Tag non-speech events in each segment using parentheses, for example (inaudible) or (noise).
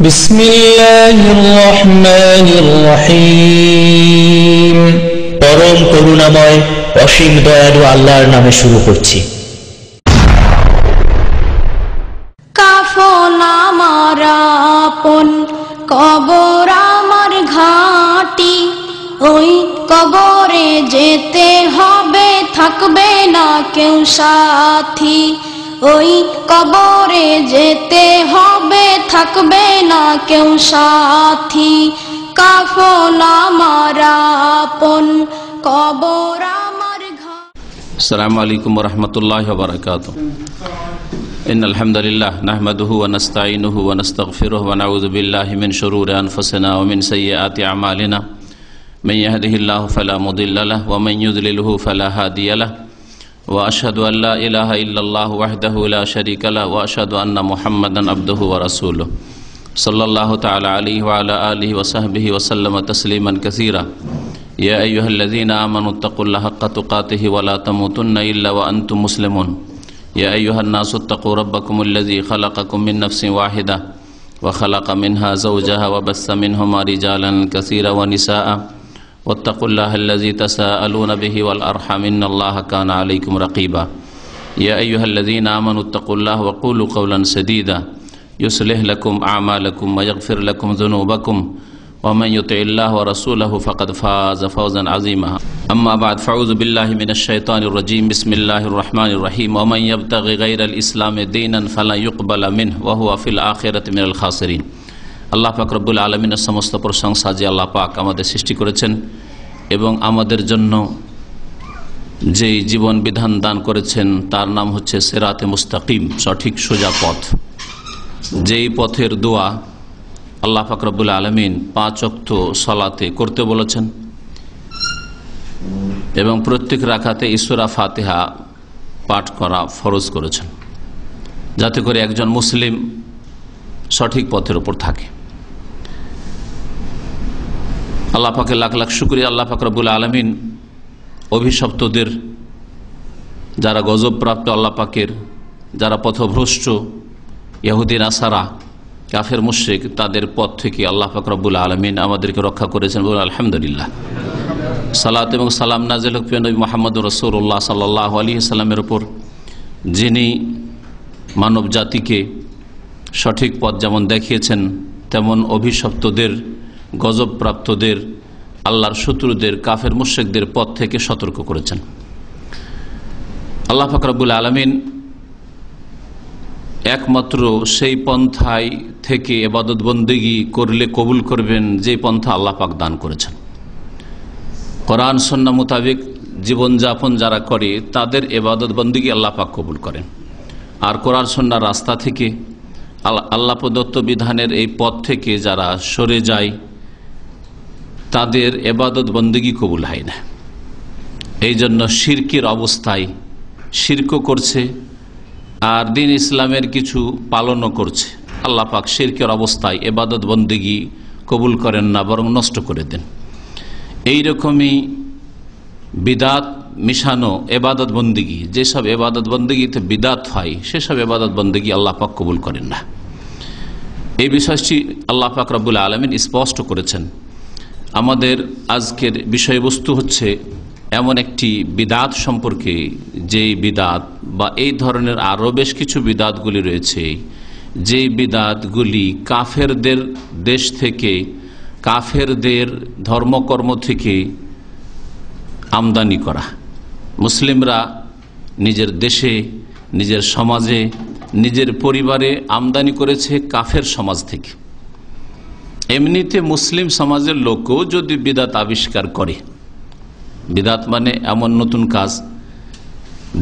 بسم الله الرحمن الرحيم পরম করুণাময় অসীম দয়ালু আল্লাহর নামে শুরু করছি কাফন আমার আপন কবর আমার ঘাটি ওই কবরে যেতে হবে থাকবে না কেউ সাথী ওই কবরে যেতে হবে থাকবে না কেউ সাথী কাফন আমার আপন কবর আমার আসসালামু আলাইকুম ওয়া রাহমাতুল্লাহি ওয়া বারাকাতুহু ان الحمد لله نحمده ونستعينه ونستغفره ونعوذ بالله من شرور انفسنا ومن سيئات اعمالنا من يهده الله فلا مضل له ومن يضلل فلا هادي له واشهد ان لا اله الا الله وحده لا شريك له واشهد ان محمدا عبده ورسوله صلى الله تعالى عليه وعلى اله وصحبه وسلم تسليما كثيرا يا ايها الذين امنوا اتقوا الله حق تقاته ولا تموتن الا وانتم مسلمون يا ايها الناس اتقوا ربكم الذي خلقكم من نفس واحده وخلق منها زوجها وبث منهما رجالا كثيرا ونساء واتقوا الله الذي تساءلون به والأرحم إن الله كان عليكم رقيبا يا أيها الذين آمنوا اتقوا الله وقولوا قولا سديدا يصلح لكم أعمالكم ويغفر لكم ذنوبكم ومن يطع الله ورسوله فقد فاز فوزا عظيما أما بعد فأعوذ بالله من الشيطان الرجيم بسم الله الرحمن الرحيم ومن يبتغي غير الإسلام دينا فلا يقبل منه وهو في الآخرة من الخاسرين আল্লাহ পাক রব্বুল আলমিনের সমস্ত প্রশংসা যে আল্লাহ পাক আমাদের সৃষ্টি করেছেন এবং আমাদের জন্য যেই জীবন বিধান দান করেছেন তার নাম হচ্ছে সেরাতে মুস্তাকিম সঠিক সোজা পথ যেই পথের দোয়া আল্লাহ ফাকরবুল আলমিন পাঁচ অক্ত সলাতে করতে বলেছেন এবং প্রত্যেক রাখাতে ঈশ্বরা ফাতেহা পাঠ করা ফরজ করেছেন যাতে করে একজন মুসলিম সঠিক পথের উপর থাকে আল্লাহ পাকে লাখ লাখ শুক্রিয়া আল্লাহ ফাকর রব্বুল আলমিন অভিশপ্তদের যারা গজবপ্রাপ্ত আল্লাহ পাকের যারা পথভ্রষ্ট ইয়াহুদ্দিন আসারা কাফের মুশ্রিক তাদের পথ থেকে আল্লাহ পাক রব্বুল আলমিন আমাদেরকে রক্ষা করেছেন বলে আলহামদুলিল্লাহ সালাত এবং সালাম নাজিল নবী মোহাম্মদ রসুল্লাহ সাল্লাহ আলী সাল্লামের ওপর যিনি মানব জাতিকে সঠিক পথ যেমন দেখিয়েছেন তেমন অভিশপ্তদের গজবপ্রাপ্তদের আল্লাহর শত্রুদের কাফের মুশেকদের পথ থেকে সতর্ক করেছেন আল্লাহ ফকরাবুল আলমিন একমাত্র সেই পন্থায় থেকে এবাদতবন্দিগি করলে কবুল করবেন যে পন্থা আল্লাহ পাক দান করেছেন কোরআন সন্না মোতাবেক জীবনযাপন যারা করে তাদের এবাদতবন্দিগি আল্লাহ পাক কবুল করেন আর কোরআন সন্ন্যার রাস্তা থেকে আল্লাহ প্রদত্ত বিধানের এই পথ থেকে যারা সরে যায় তাদের এবাদত বন্দী কবুল হয় না এই জন্য শির্কের অবস্থায় শির্ক করছে আর দিন ইসলামের কিছু পালনও করছে আল্লাহ পাক শির্কের অবস্থায় এবাদত বন্দী কবুল করেন না বরং নষ্ট করে দেন এই রকমই বিদাত মিশানো এবাদত বন্দী যেসব এবাদত বন্দীতে বিদাত হয় সেসব এবাদত বন্দী আল্লাহ পাক কবুল করেন না এই বিষয়টি আল্লাহ পাক রবুল্লা আলমিন স্পষ্ট করেছেন আমাদের আজকের বিষয়বস্তু হচ্ছে এমন একটি বিদাত সম্পর্কে যেই বিদাত বা এই ধরনের আরও বেশ কিছু বিদাতগুলি রয়েছে যেই বিদাতগুলি কাফেরদের দেশ থেকে কাফেরদের ধর্মকর্ম থেকে আমদানি করা মুসলিমরা নিজের দেশে নিজের সমাজে নিজের পরিবারে আমদানি করেছে কাফের সমাজ থেকে এমনিতে মুসলিম সমাজের লোকও যদি বিদাত আবিষ্কার করে বিদাত মানে এমন নতুন কাজ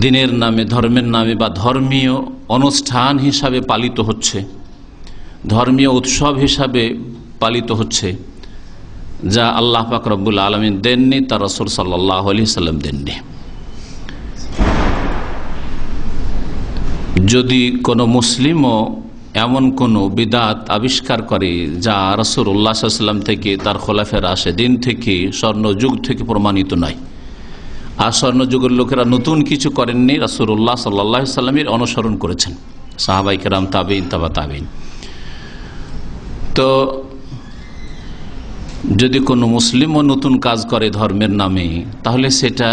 দিনের নামে ধর্মের নামে বা ধর্মীয় অনুষ্ঠান হিসাবে পালিত হচ্ছে ধর্মীয় উৎসব হিসাবে পালিত হচ্ছে যা আল্লাহ পাক রব্বুল আলমী দেননি তার রসুল সাল্লাহ আলি সাল্লাম দেননি যদি কোনো মুসলিমও এমন কোনো বিদাত আবিষ্কার করে যা রসুর উল্লাহাম থেকে তার খোলাফের আসে দিন থেকে স্বর্ণযুগ থেকে প্রমাণিত নয় আর স্বর্ণযুগের লোকেরা নতুন কিছু করেননি রসুর উল্লাহ সাল্লা সাল্লামের অনুসরণ করেছেন সাহাবাইকেরাম তাবিন তাবা তাবিন তো যদি কোনো মুসলিমও নতুন কাজ করে ধর্মের নামে তাহলে সেটা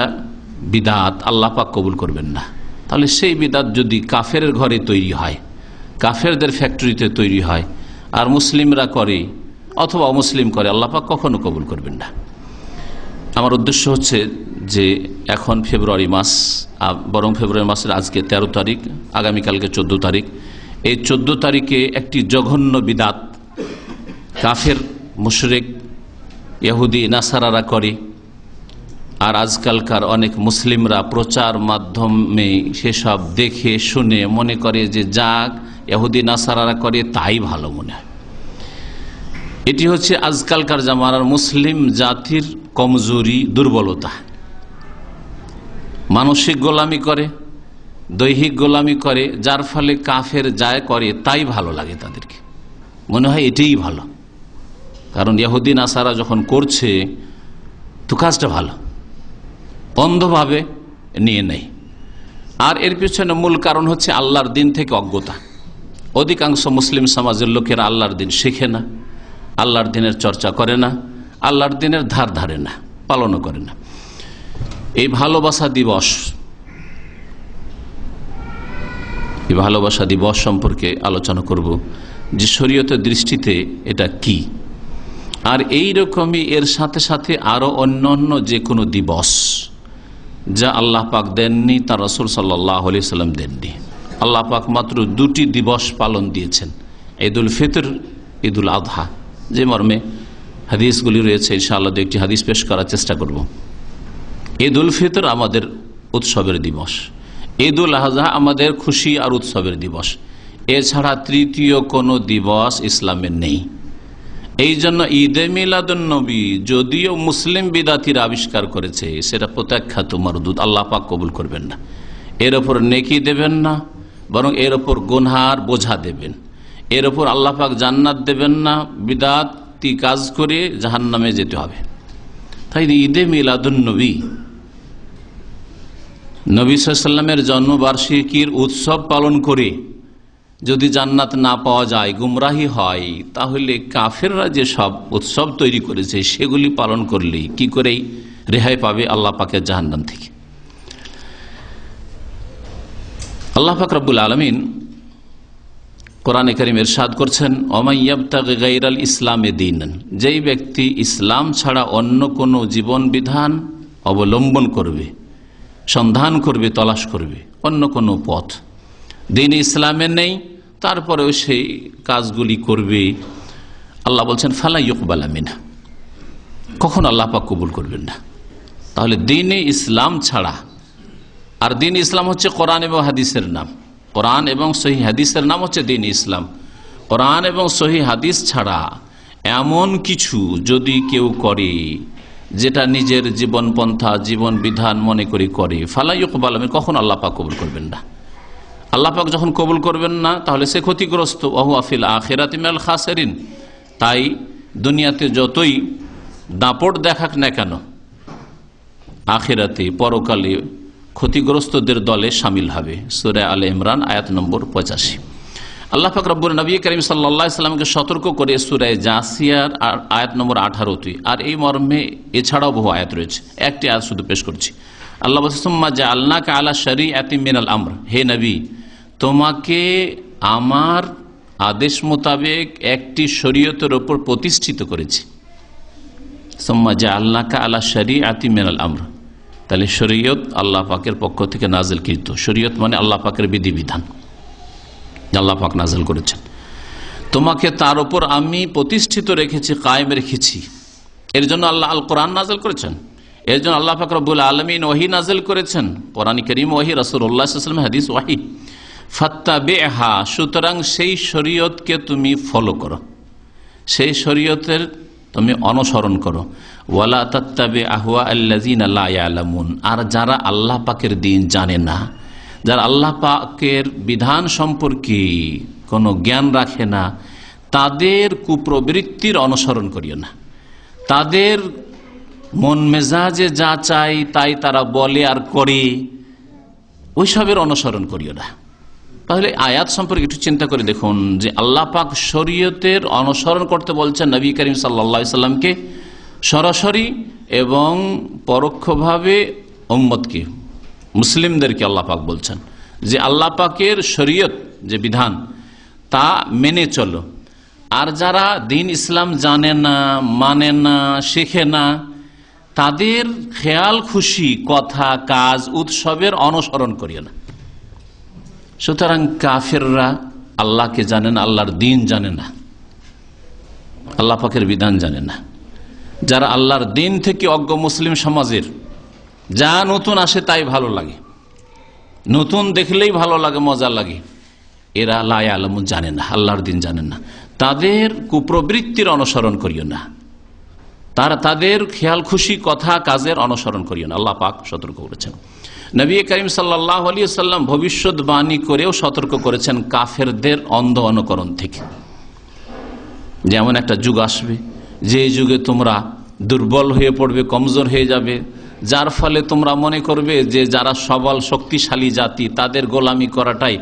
বিদাত আল্লাপাক কবুল করবেন না তাহলে সেই বিদাত যদি কাফের ঘরে তৈরি হয় কাফেরদের ফ্যাক্টরিতে তৈরি হয় আর মুসলিমরা করে অথবা অমুসলিম করে আল্লাপাক কখনো কবুল করবেন না আমার উদ্দেশ্য হচ্ছে যে এখন ফেব্রুয়ারি মাস বরং ফেব্রুয়ারি মাসের আজকে ১৩ তারিখ আগামীকালকে ১৪ তারিখ এই ১৪ তারিখে একটি জঘন্য বিদাত কাফের মুশরেক ইহুদি নাসারারা করে আর আজকালকার অনেক মুসলিমরা প্রচার মাধ্যমে সেসব দেখে শুনে মনে করে যে যাক এহুদি নাসারারা করে তাই ভালো মনে হয় এটি হচ্ছে আজকালকার জামানার মুসলিম জাতির কমজোরি দুর্বলতা মানসিক গোলামি করে দৈহিক গোলামি করে যার ফলে কাফের যায় করে তাই ভালো লাগে তাদেরকে মনে হয় এটাই ভালো কারণ ইয়াহুদ্দিন আসারা যখন করছে তো কাজটা ভালো অন্ধভাবে নিয়ে নেয় আর এর পিছনে মূল কারণ হচ্ছে আল্লাহর দিন থেকে অজ্ঞতা অধিকাংশ মুসলিম সমাজের লোকেরা আল্লাহর দিন শেখে না আল্লাহর দিনের চর্চা করে না আল্লাহর দিনের ধার ধারে না পালনও করে না এই ভালোবাসা দিবস এই ভালোবাসা দিবস সম্পর্কে আলোচনা করব যে শরীয়তের দৃষ্টিতে এটা কি আর এই রকমই এর সাথে সাথে আরও অন্য অন্য যে কোনো দিবস যা আল্লাহ পাক দেননি তার রসুল সাল্লাহ আলি সাল্লাম দেননি আল্লাপাক মাত্র দুটি দিবস পালন দিয়েছেন ঈদ উল ফিতর ঈদুল আধা যে মর্মে হাদিসগুলি রয়েছে ইনশাআল্লাহ দু একটি হাদিস পেশ করার চেষ্টা করব ঈদ উল ফিতর আমাদের উৎসবের দিবস ঈদুল আজহা আমাদের খুশি আর উৎসবের দিবস এছাড়া তৃতীয় কোনো দিবস ইসলামের নেই এই জন্য ঈদে মিলাদবী যদিও মুসলিম বিদাতির আবিষ্কার করেছে সেটা প্রত্যাখ্যাত মারুদুদ আল্লাহ পাক কবুল করবেন না এর ওপর নেকি দেবেন না বরং এর ওপর গোনহার বোঝা দেবেন এর ওপর আল্লাপাক জান্নাত দেবেন না বিদাতি কাজ করে জাহান্নামে যেতে হবে তাই ঈদে মিলাদুল নবী সাল্লামের জন্মবার্ষিকীর উৎসব পালন করে যদি জান্নাত না পাওয়া যায় গুমরাহি হয় তাহলে কাফেররা যে সব উৎসব তৈরি করেছে সেগুলি পালন করলেই কি করেই রেহাই পাবে আল্লাহ পাকের জাহান্নাম থেকে আল্লাহ ফাকরাবুল আলমিন কোরআনে করিম এরশাদ করছেন অমাইয়াবতাগাইরাল ইসলামে দিন যেই ব্যক্তি ইসলাম ছাড়া অন্য কোনো জীবন বিধান অবলম্বন করবে সন্ধান করবে তলাশ করবে অন্য কোনো পথ দিন ইসলামে নেই তারপরেও সেই কাজগুলি করবে আল্লাহ বলছেন ফালা ইকবাল আমিনা কখন আল্লাহ পাক কবুল করবেন না তাহলে দিনে ইসলাম ছাড়া আর দিন ইসলাম হচ্ছে কোরআন এবং হাদিসের নাম কোরআন এবং সহি হাদিসের নাম হচ্ছে দিন ইসলাম কোরআন এবং সহি হাদিস ছাড়া এমন কিছু যদি কেউ করে যেটা নিজের জীবন পন্থা জীবন বিধান মনে করি করে ফালাই কবাল আমি কখন আল্লাপাক কবুল করবেন না আল্লাপাক যখন কবুল করবেন না তাহলে সে ক্ষতিগ্রস্ত অহু আফিল আখেরাতিমাল খাসেরিন তাই দুনিয়াতে যতই দাপট দেখাক না কেন আখেরাতে পরকালে ক্ষতিগ্রস্তদের দলে সামিল হবে সুরে আল ইমরান আয়াত নম্বর পঁচাশি আল্লাহ ফাকরাবুর নবী করিম সাল্লা সাল্লামকে সতর্ক করে সুরায় জাসিয়ার আয়াত নম্বর আঠারোটি আর এই মর্মে এছাড়াও বহু আয়াত রয়েছে একটি আয়াত শুধু পেশ করছি আল্লাহ বসুম্মা জা আল্লাহ কা আলা শরি আতিমিন আল আমর হে নবী তোমাকে আমার আদেশ মোতাবেক একটি শরীয়তের ওপর প্রতিষ্ঠিত করেছি সোম্মা জা আল্লাহ কা আলা শরি আতিমিন আল আমর তাহলে শরীয়ত আল্লাহ পাকের পক্ষ থেকে কীর্ত শরীয়ত মানে আল্লাহ পাকের বিধিবিধান আল্লাহ পাক নাজেল করেছেন তোমাকে তার উপর আমি প্রতিষ্ঠিত রেখেছি কায়েম রেখেছি এর জন্য আল্লাহ আল কোরআন নাজেল করেছেন এর জন্য আল্লাহ পাক রব্বুল আলমিন ওহি নাজেল করেছেন কোরআন করিম ওহি রসুল্লাহাম হাদিস ওয়াহি ফাত্তা বেহা সুতরাং সেই শরীয়তকে তুমি ফলো করো সেই শরীয়তের তুমি অনুসরণ করো ওয়ালা তত্তাবে আহুয়া আলামুন আর যারা আল্লাহ পাকের দিন জানে না যারা আল্লাহ পাকের বিধান সম্পর্কে কোনো জ্ঞান রাখে না তাদের কুপ্রবৃত্তির অনুসরণ করিও না তাদের মন মেজাজে যা চাই তাই তারা বলে আর করে ওইসবের অনুসরণ করিও না তাহলে আয়াত সম্পর্কে একটু চিন্তা করে দেখুন যে আল্লাহ পাক শরীয়তের অনুসরণ করতে বলছেন নবী করিম সাল্লা সাল্লামকে সরাসরি এবং পরোক্ষভাবে ওম্মদকে মুসলিমদেরকে আল্লাহ পাক বলছেন যে আল্লাহ পাকের শরীয়ত যে বিধান তা মেনে চলো আর যারা দিন ইসলাম জানে না মানে না শেখে না তাদের খেয়াল খুশি কথা কাজ উৎসবের অনুসরণ করিও না সুতরাং কাফেররা আল্লাহকে জানে না আল্লাহর দিন জানে না আল্লাহ পাখের বিধান জানে না যারা আল্লাহর দিন থেকে অজ্ঞ মুসলিম সমাজের যা নতুন আসে তাই ভালো লাগে নতুন দেখলেই ভালো লাগে মজা লাগে এরা লায় আলম জানে না আল্লাহর দিন জানে না তাদের কুপ্রবৃত্তির অনুসরণ করিও না তারা তাদের খেয়াল খুশি কথা কাজের অনুসরণ করিও না আল্লাহ পাক সতর্ক করেছেন নবী করিম সাল্লাহ আলী সাল্লাম ভবিষ্যৎবাণী করেও সতর্ক করেছেন কাফেরদের অন্ধ অনুকরণ থেকে যেমন একটা যুগ আসবে যে যুগে তোমরা দুর্বল হয়ে পড়বে কমজোর হয়ে যাবে যার ফলে তোমরা মনে করবে যে যারা সবল শক্তিশালী জাতি তাদের গোলামি করাটাই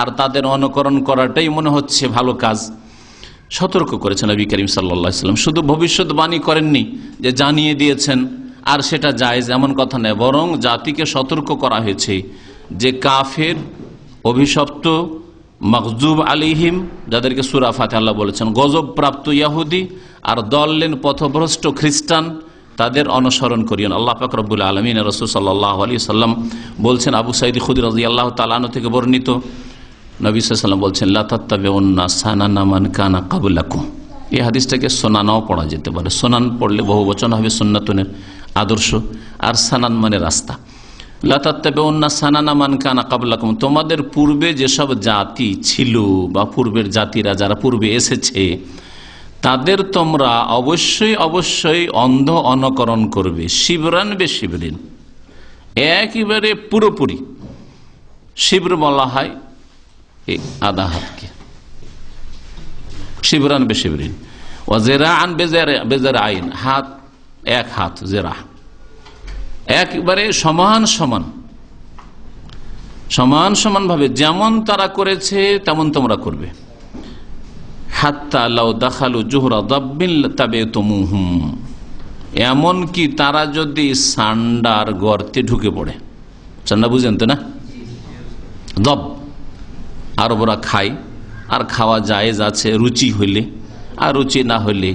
আর তাদের অনুকরণ করাটাই মনে হচ্ছে ভালো কাজ সতর্ক করেছেন নবী করিম সাল্লাহ সাল্লাম শুধু ভবিষ্যৎবাণী করেননি যে জানিয়ে দিয়েছেন আর সেটা জায়জ এমন কথা নয় বরং জাতিকে সতর্ক করা হয়েছে যে কাফের অভিশপ্ত মকজুব আলিহিম যাদেরকে সুরা ফাতে আল্লাহ বলেছেন গজবপ্রাপ্ত ইয়াহুদি আর দললেন পথভ্রষ্ট খ্রিস্টান তাদের অনুসরণ করিয়েন আল্লাহ ফাকরবুল আলমিন রসুল সাল্লাহ আলী সাল্লাম বলছেন আবু সাইদি খুদ রাজি আল্লাহ তালানো থেকে বর্ণিত নবী সাল্লাম বলছেন লাতাত্তাবেউন্না সানানামান কানা কাবুলাকুম এই হাদিসটাকে সোনানাও পড়া যেতে পারে সোনান পড়লে বহু বচন হবে সোনাতনের আদর্শ আর সানান মানে রাস্তা সানানা তোমাদের পূর্বে যেসব জাতি ছিল বা পূর্বের জাতিরা যারা পূর্বে এসেছে তাদের তোমরা অবশ্যই অবশ্যই অন্ধ অনকরণ করবে শিবরান বে শিবরিন একেবারে পুরোপুরি শিবর বলা হয় আদা হাতকে শিবরান বে শিবরিন ও আন বেজার বেজার আইন হাত এক হাত জেরা একবারে সমান সমান সমান সমানভাবে যেমন তারা করেছে তেমন তোমরা করবে এমন লাউ এমনকি তারা যদি সান্ডার গর্তে ঢুকে পড়ে সান্ডা বুঝেন তো না দব ওরা খায় আর খাওয়া জায়েজ আছে রুচি হইলে আর রুচি না হইলে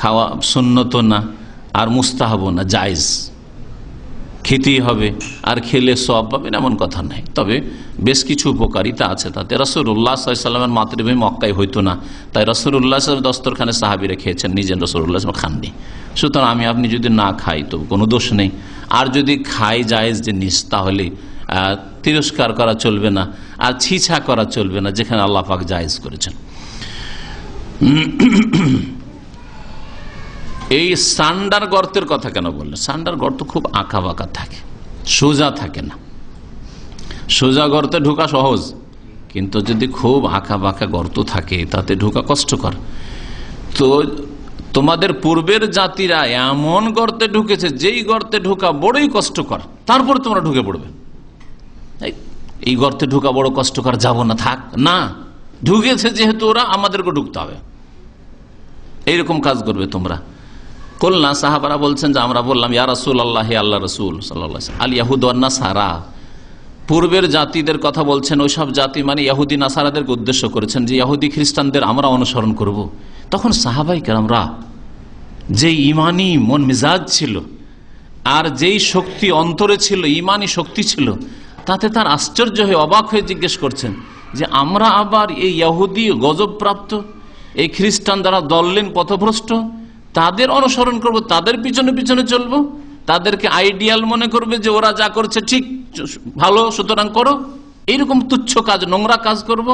খাওয়া শূন্য তো না আর মুস্তাহাব না জায়জ খেতেই হবে আর খেলে সব পাবেন এমন কথা নাই তবে বেশ কিছু উপকারিতা আছে তাতে রসুল্লাহ সাল্লামের মাতৃভূমি মক্কাই হইতো না তাই রসুল্লাহ দস্তরখানে সাহাবিরে খেয়েছেন নিজের রসুল্লাহ খাননি সুতরাং আমি আপনি যদি না খাই তো কোনো দোষ নেই আর যদি খাই যে জিনিস তাহলে তিরস্কার করা চলবে না আর ছিছা করা চলবে না যেখানে আল্লাহ পাক জায়েজ করেছেন এই সান্ডার গর্তের কথা কেন বললেন সান্ডার গর্ত খুব আঁকা বাঁকা থাকে সোজা থাকে না সোজা গর্তে ঢোকা সহজ কিন্তু যদি খুব আঁকা বাঁকা গর্ত থাকে তাতে ঢোকা কষ্টকর তো তোমাদের পূর্বের জাতিরা এমন গর্তে ঢুকেছে যেই গর্তে ঢোকা বড়ই কষ্টকর তারপর তোমরা ঢুকে পড়বে এই গর্তে ঢোকা বড় কষ্টকর যাব না থাক না ঢুকেছে যেহেতু ওরা আমাদেরকে ঢুকতে হবে এইরকম কাজ করবে তোমরা কল্যাণ সাহাবারা বলছেন যে আমরা বললাম ইয়া রাসুল আল্লাহ আল্লাহ রসুল সাল্লাহ আল ইয়াহুদ্দান্না সারা পূর্বের জাতিদের কথা বলছেন ওইসব জাতি মানে ইয়াহুদি নাসারাদেরকে উদ্দেশ্য করেছেন যে ইয়াহুদি খ্রিস্টানদের আমরা অনুসরণ করব। তখন সাহাবাই আমরা যে ইমানি মন মেজাজ ছিল আর যেই শক্তি অন্তরে ছিল ইমানি শক্তি ছিল তাতে তার আশ্চর্য হয়ে অবাক হয়ে জিজ্ঞেস করছেন যে আমরা আবার এই ইয়াহুদি গজবপ্রাপ্ত এই খ্রিস্টান দ্বারা দললেন পথভ্রষ্ট তাদের অনুসরণ করব তাদের পিছনে পিছনে চলব তাদেরকে আইডিয়াল মনে করবে যে ওরা যা করছে ঠিক ভালো সুতরাং করো এইরকম তুচ্ছ কাজ নোংরা কাজ করব।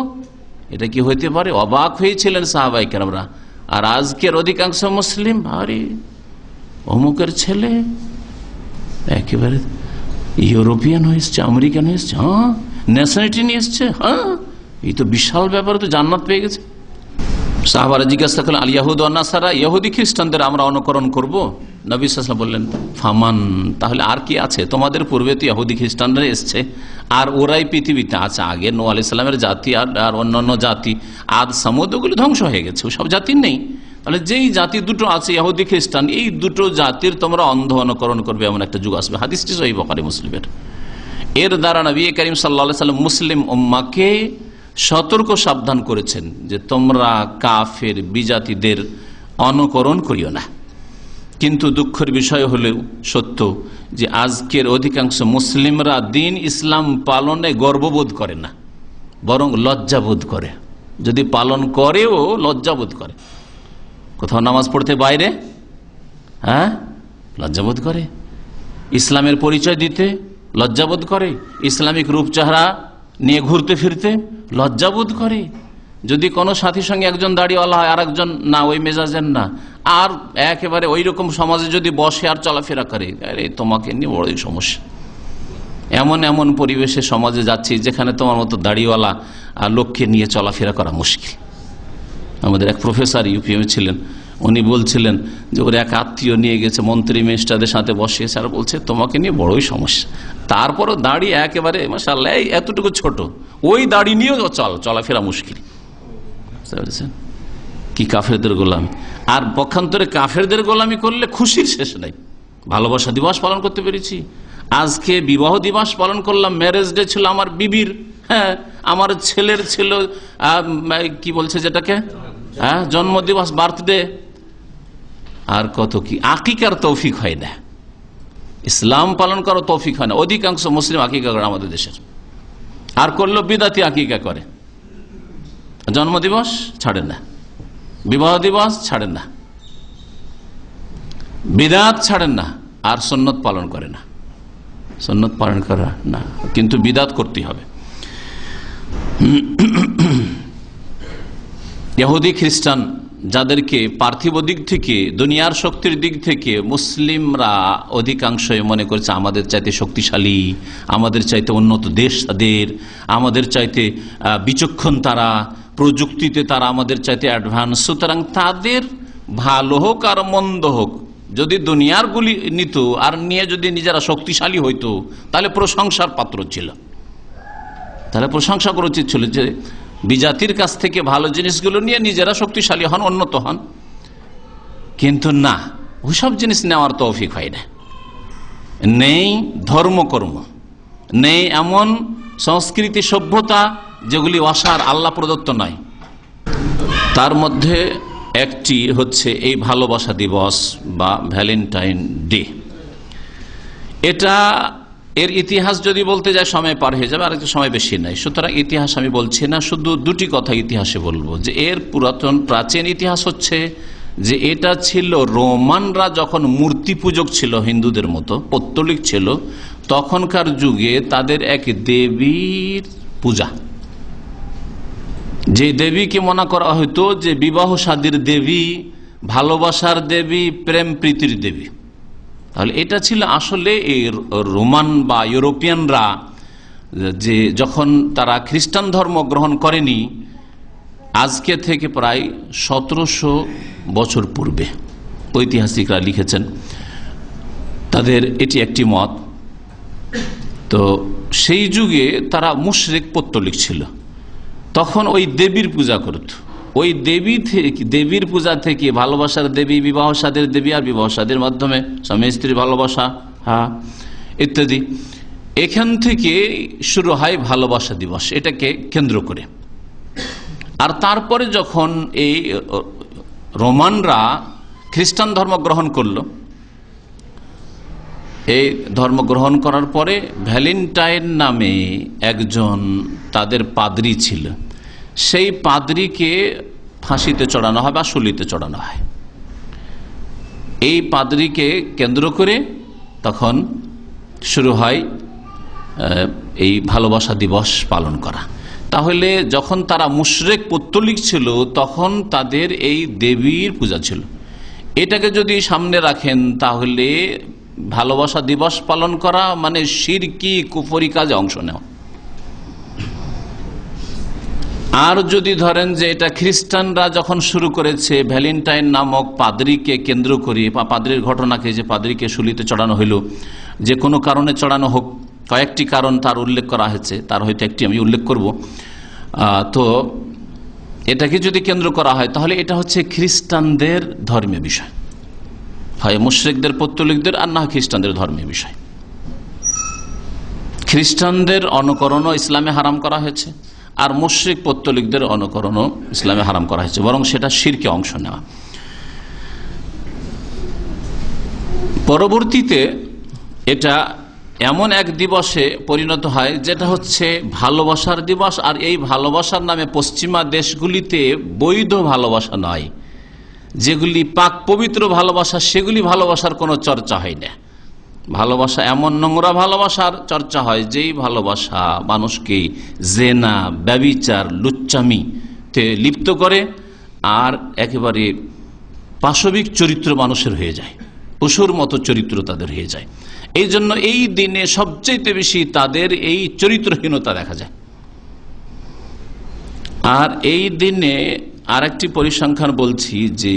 এটা কি হইতে পারে অবাক হয়েছিলেন সাহাবাই কেরামরা আর আজকের অধিকাংশ মুসলিম আরে অমুকের ছেলে একেবারে ইউরোপিয়ান হয়ে এসছে আমেরিকান হয়ে এসছে হ্যাঁ ন্যাশনালিটি নিয়ে এসছে হ্যাঁ এই তো বিশাল ব্যাপারে তো জান্নাত পেয়ে গেছে সাহাবারা জিজ্ঞাসা করলেন আল ইয়াহুদ নাসারা ইয়াহুদি খ্রিস্টানদের আমরা অনুকরণ করবো নবী সাহা বললেন ফামান তাহলে আর কি আছে তোমাদের পূর্বে তো ইহুদি খ্রিস্টানরা এসছে আর ওরাই পৃথিবীতে আছে আগে নো ইসলামের জাতি আর আর অন্যান্য জাতি আদ সামুদ্রগুলি ধ্বংস হয়ে গেছে সব জাতির নেই তাহলে যেই জাতি দুটো আছে ইয়াহুদি খ্রিস্টান এই দুটো জাতির তোমরা অন্ধ অনুকরণ করবে এমন একটা যুগ আসবে হাদিসটি সহি বকারি মুসলিমের এর দ্বারা নবী করিম সাল্লা সাল্লাম মুসলিম উম্মাকে সতর্ক সাবধান করেছেন যে তোমরা কাফের বিজাতিদের অনুকরণ করিও না কিন্তু দুঃখের বিষয় হলেও সত্য যে আজকের অধিকাংশ মুসলিমরা দিন ইসলাম পালনে গর্ববোধ করে না বরং লজ্জাবোধ করে যদি পালন করেও লজ্জাবোধ করে কোথাও নামাজ পড়তে বাইরে হ্যাঁ লজ্জাবোধ করে ইসলামের পরিচয় দিতে লজ্জাবোধ করে ইসলামিক রূপচেহারা নিয়ে ঘুরতে ফিরতে লজ্জাবোধ করে যদি কোনো সাথীর সঙ্গে একজন দাঁড়িয়েওয়ালা হয় আর একজন না ওই মেজাজের না আর একেবারে ওই রকম সমাজে যদি বসে আর চলাফেরা করে আরে তোমাকে নিয়ে বড়ই সমস্যা এমন এমন পরিবেশে সমাজে যাচ্ছি যেখানে তোমার মতো দাড়িওয়ালা আর লোককে নিয়ে চলাফেরা করা মুশকিল আমাদের এক প্রফেসর ইউপিএম ছিলেন উনি বলছিলেন যে ওর এক আত্মীয় নিয়ে গেছে মন্ত্রী মিনিস্টারদের সাথে বসিয়েছে আর বলছে তোমাকে নিয়ে বড়ই সমস্যা তারপরও দাড়ি একেবারে মাসাল্লাহ এতটুকু ছোট ওই দাড়ি নিয়েও চল চলাফেরা মুশকিল কি কাফেরদের গোলামি আর পক্ষান্তরে কাফেরদের গোলামি করলে খুশির শেষ নাই ভালোবাসা দিবস পালন করতে পেরেছি আজকে বিবাহ দিবস পালন করলাম ম্যারেজ ডে ছিল আমার বিবির হ্যাঁ আমার ছেলের ছিল কি বলছে যেটাকে হ্যাঁ জন্মদিবস বার্থডে আর কত কি আকিকার তৌফিক হয় না ইসলাম পালন করার তৌফিক হয় না অধিকাংশ মুসলিম আকিকা করে আমাদের দেশের আর করলো বিদাতি আকিকা করে জন্ম দিবস ছাড়েন না বিবাহ দিবস ছাড়েন না বিদাত ছাড়েন না আর সন্ন্যত পালন করে না সন্ন্যত পালন করা না কিন্তু বিদাত করতে হবে ইহুদি খ্রিস্টান যাদেরকে পার্থিব দিক থেকে দুনিয়ার শক্তির দিক থেকে মুসলিমরা অধিকাংশই মনে করছে আমাদের চাইতে শক্তিশালী আমাদের চাইতে উন্নত দেশ তাদের আমাদের চাইতে বিচক্ষণ তারা প্রযুক্তিতে তারা আমাদের চাইতে অ্যাডভান্স সুতরাং তাদের ভালো হোক আর মন্দ হোক যদি দুনিয়ার গুলি নিত আর নিয়ে যদি নিজেরা শক্তিশালী হইতো তাহলে প্রশংসার পাত্র ছিল তাহলে প্রশংসা করা উচিত ছিল যে বিজাতির কাছ থেকে ভালো জিনিসগুলো নিয়ে নিজেরা শক্তিশালী হন উন্নত হন কিন্তু না ওইসব জিনিস নেওয়ার তৌফিক হয় না নেই ধর্মকর্ম নেই এমন সংস্কৃতি সভ্যতা যেগুলি অসার আল্লাহ প্রদত্ত নয় তার মধ্যে একটি হচ্ছে এই ভালোবাসা দিবস বা ভ্যালেন্টাইন ডে এটা এর ইতিহাস যদি বলতে যায় সময় পার হয়ে যাবে আর একটু সময় বেশি নাই সুতরাং ইতিহাস আমি বলছি না শুধু দুটি কথা ইতিহাসে বলবো যে এর পুরাতন প্রাচীন ইতিহাস হচ্ছে যে এটা ছিল রোমানরা যখন মূর্তি পূজক ছিল হিন্দুদের মতো পত্তলিক ছিল তখনকার যুগে তাদের এক দেবীর পূজা যে দেবীকে মনে করা হইতো যে বিবাহ সাদীর দেবী ভালোবাসার দেবী প্রেম প্রীতির দেবী তাহলে এটা ছিল আসলে এই রোমান বা ইউরোপিয়ানরা যে যখন তারা খ্রিস্টান ধর্ম গ্রহণ করেনি আজকে থেকে প্রায় সতেরোশো বছর পূর্বে ঐতিহাসিকরা লিখেছেন তাদের এটি একটি মত তো সেই যুগে তারা মুশরেক পত্তলিক ছিল তখন ওই দেবীর পূজা করত ওই দেবী থেকে দেবীর পূজা থেকে ভালোবাসার দেবী বিবাহ সাদের দেবী আর বিবাহ সাদের মাধ্যমে স্বামী স্ত্রীর ভালোবাসা হ্যাঁ ইত্যাদি এখান থেকে শুরু হয় ভালোবাসা দিবস এটাকে কেন্দ্র করে আর তারপরে যখন এই রোমানরা খ্রিস্টান ধর্ম গ্রহণ করল এই ধর্ম গ্রহণ করার পরে ভ্যালেন্টাইন নামে একজন তাদের পাদ্রি ছিল সেই পাদ্রিকে ফাঁসিতে চড়ানো হয় বা শুলিতে চড়ানো হয় এই পাদ্রিকে কেন্দ্র করে তখন শুরু হয় এই ভালোবাসা দিবস পালন করা তাহলে যখন তারা মুশরেক পত্তলিক ছিল তখন তাদের এই দেবীর পূজা ছিল এটাকে যদি সামনে রাখেন তাহলে ভালোবাসা দিবস পালন করা মানে সিরকি কুফরি কাজে অংশ নেওয়া আর যদি ধরেন যে এটা খ্রিস্টানরা যখন শুরু করেছে ভ্যালেন্টাইন নামক পাদ্রিকে কেন্দ্র করে বা পাদ্রির ঘটনাকে যে পাদ্রিকে শুলিতে চড়ানো হইল যে কোনো কারণে চড়ানো হোক কয়েকটি কারণ তার উল্লেখ করা হয়েছে তার হয়তো একটি আমি উল্লেখ করব তো এটাকে যদি কেন্দ্র করা হয় তাহলে এটা হচ্ছে খ্রিস্টানদের ধর্মীয় বিষয় হয় মুশ্রিকদের পত্তলিকদের আর না খ্রিস্টানদের ধর্মীয় বিষয় খ্রিস্টানদের অনুকরণও ইসলামে হারাম করা হয়েছে আর মুশ্রিক পত্তলিকদের অনুকরণও ইসলামে হারাম করা হয়েছে বরং সেটা শিরকে অংশ নেওয়া পরবর্তীতে এটা এমন এক দিবসে পরিণত হয় যেটা হচ্ছে ভালোবাসার দিবস আর এই ভালোবাসার নামে পশ্চিমা দেশগুলিতে বৈধ ভালোবাসা নয় যেগুলি পাক পবিত্র ভালোবাসা সেগুলি ভালোবাসার কোনো চর্চা হয় না ভালোবাসা এমন নোংরা ভালোবাসার চর্চা হয় যেই ভালোবাসা মানুষকে জেনা ব্যবিচার লুচ্চামিতে লিপ্ত করে আর একেবারে পাশবিক চরিত্র মানুষের হয়ে যায় পশুর মতো চরিত্র তাদের হয়ে যায় এই জন্য এই দিনে সবচেয়ে বেশি তাদের এই চরিত্রহীনতা দেখা যায় আর এই দিনে আরেকটি পরিসংখ্যান বলছি যে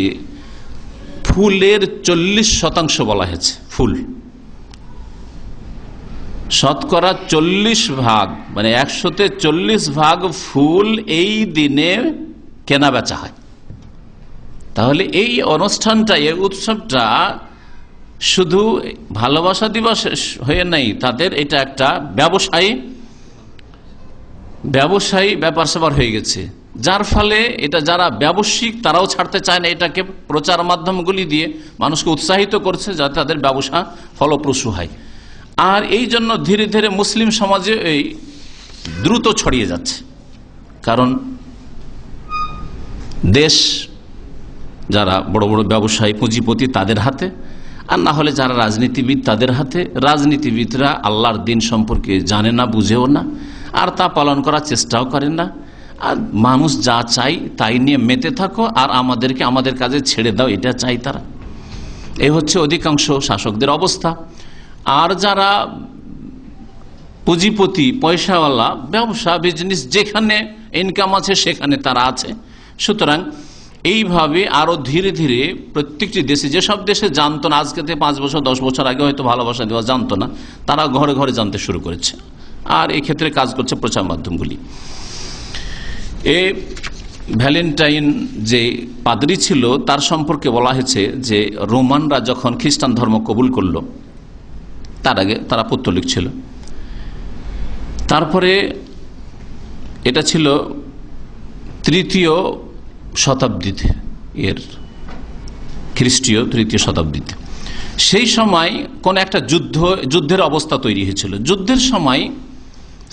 ফুলের চল্লিশ শতাংশ বলা হয়েছে ফুল শতকরা চল্লিশ ভাগ মানে একশোতে চল্লিশ ভাগ ফুল এই দিনে কেনা বেচা হয় তাহলে এই অনুষ্ঠানটা এই উৎসবটা শুধু ভালোবাসা দিবস হয়ে নাই তাদের এটা একটা ব্যবসায়ী ব্যবসায়ী ব্যাপার স্যাপার হয়ে গেছে যার ফলে এটা যারা ব্যবসায়িক তারাও ছাড়তে চায় না এটাকে প্রচার মাধ্যমগুলি দিয়ে মানুষকে উৎসাহিত করছে যাতে তাদের ব্যবসা ফলপ্রসূ হয় আর এই জন্য ধীরে ধীরে মুসলিম সমাজে এই দ্রুত ছড়িয়ে যাচ্ছে কারণ দেশ যারা বড় বড় ব্যবসায়ী পুঁজিপতি তাদের হাতে আর না হলে যারা রাজনীতিবিদ তাদের হাতে রাজনীতিবিদরা আল্লাহর দিন সম্পর্কে জানে না বুঝেও না আর তা পালন করার চেষ্টাও করেন না আর মানুষ যা চাই তাই নিয়ে মেতে থাকো আর আমাদেরকে আমাদের কাজে ছেড়ে দাও এটা চাই তারা এ হচ্ছে অধিকাংশ শাসকদের অবস্থা আর যারা পুঁজিপতি পয়সাওয়ালা ব্যবসা বিজনেস যেখানে ইনকাম আছে সেখানে তারা আছে সুতরাং এইভাবে আরও ধীরে ধীরে প্রত্যেকটি দেশে যেসব দেশে জানতো না আজকে থেকে পাঁচ বছর দশ বছর আগে হয়তো ভালোবাসা দেওয়া জানতো না তারা ঘরে ঘরে জানতে শুরু করেছে আর এক্ষেত্রে কাজ করছে প্রচার মাধ্যমগুলি এ ভ্যালেন্টাইন যে পাদরি ছিল তার সম্পর্কে বলা হয়েছে যে রোমানরা যখন খ্রিস্টান ধর্ম কবুল করলো তার আগে তারা পত্তলিক লিখছিল তারপরে এটা ছিল তৃতীয় শতাব্দীতে এর খ্রিস্টীয় তৃতীয় শতাব্দীতে সেই সময় কোন একটা যুদ্ধ যুদ্ধের অবস্থা তৈরি হয়েছিল যুদ্ধের সময়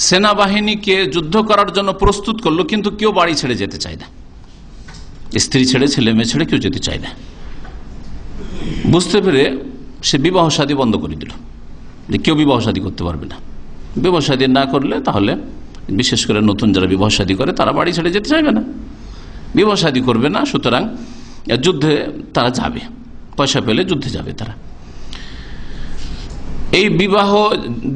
সেনাবাহিনীকে যুদ্ধ করার জন্য প্রস্তুত করলো কিন্তু কেউ বাড়ি ছেড়ে যেতে চায় না স্ত্রী ছেড়ে ছেলে মেয়ে ছেড়ে কেউ যেতে চায় না বুঝতে পেরে সে বিবাহ সাদী বন্ধ করে দিল যে কেউ বিবাহ সাদী করতে পারবে না বিবাহ সাদী না করলে তাহলে বিশেষ করে নতুন যারা বিবাহ সাদী করে তারা বাড়ি ছেড়ে যেতে চাইবে না বিবাহ সাদী করবে না সুতরাং যুদ্ধে তারা যাবে পয়সা পেলে যুদ্ধে যাবে তারা এই বিবাহ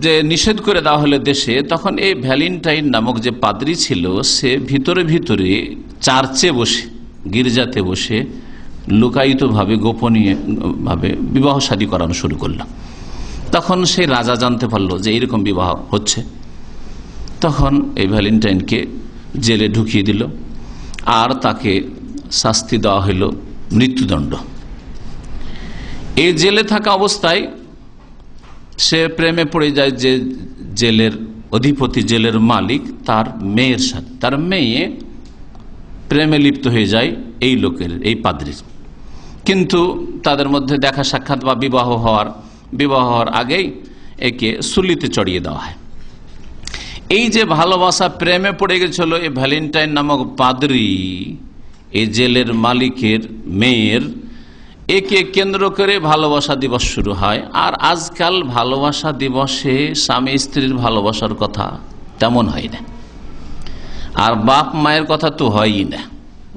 যে নিষেধ করে দেওয়া হলে দেশে তখন এই ভ্যালেন্টাইন নামক যে পাদ্রি ছিল সে ভিতরে ভিতরে চার্চে বসে গির্জাতে বসে লুকায়িতভাবে গোপনীয় ভাবে বিবাহ সাদী করানো শুরু করলাম তখন সেই রাজা জানতে পারলো যে এরকম বিবাহ হচ্ছে তখন এই ভ্যালেন্টাইনকে জেলে ঢুকিয়ে দিল আর তাকে শাস্তি দেওয়া হইল মৃত্যুদণ্ড এই জেলে থাকা অবস্থায় সে প্রেমে পড়ে যায় যে জেলের অধিপতি জেলের মালিক তার মেয়ের সাথে তার মেয়ে প্রেমে লিপ্ত হয়ে যায় এই লোকের এই পাদ্রির কিন্তু তাদের মধ্যে দেখা সাক্ষাৎ বা বিবাহ হওয়ার বিবাহ হওয়ার আগেই একে সুলিতে চড়িয়ে দেওয়া হয় এই যে ভালোবাসা প্রেমে পড়ে গেছিল এই ভ্যালেন্টাইন নামক পাদরি এই জেলের মালিকের মেয়ের একে কেন্দ্র করে ভালোবাসা দিবস শুরু হয় আর আজকাল ভালোবাসা দিবসে স্বামী স্ত্রীর ভালোবাসার কথা তেমন হয় না আর বাপ মায়ের কথা তো হয়ই না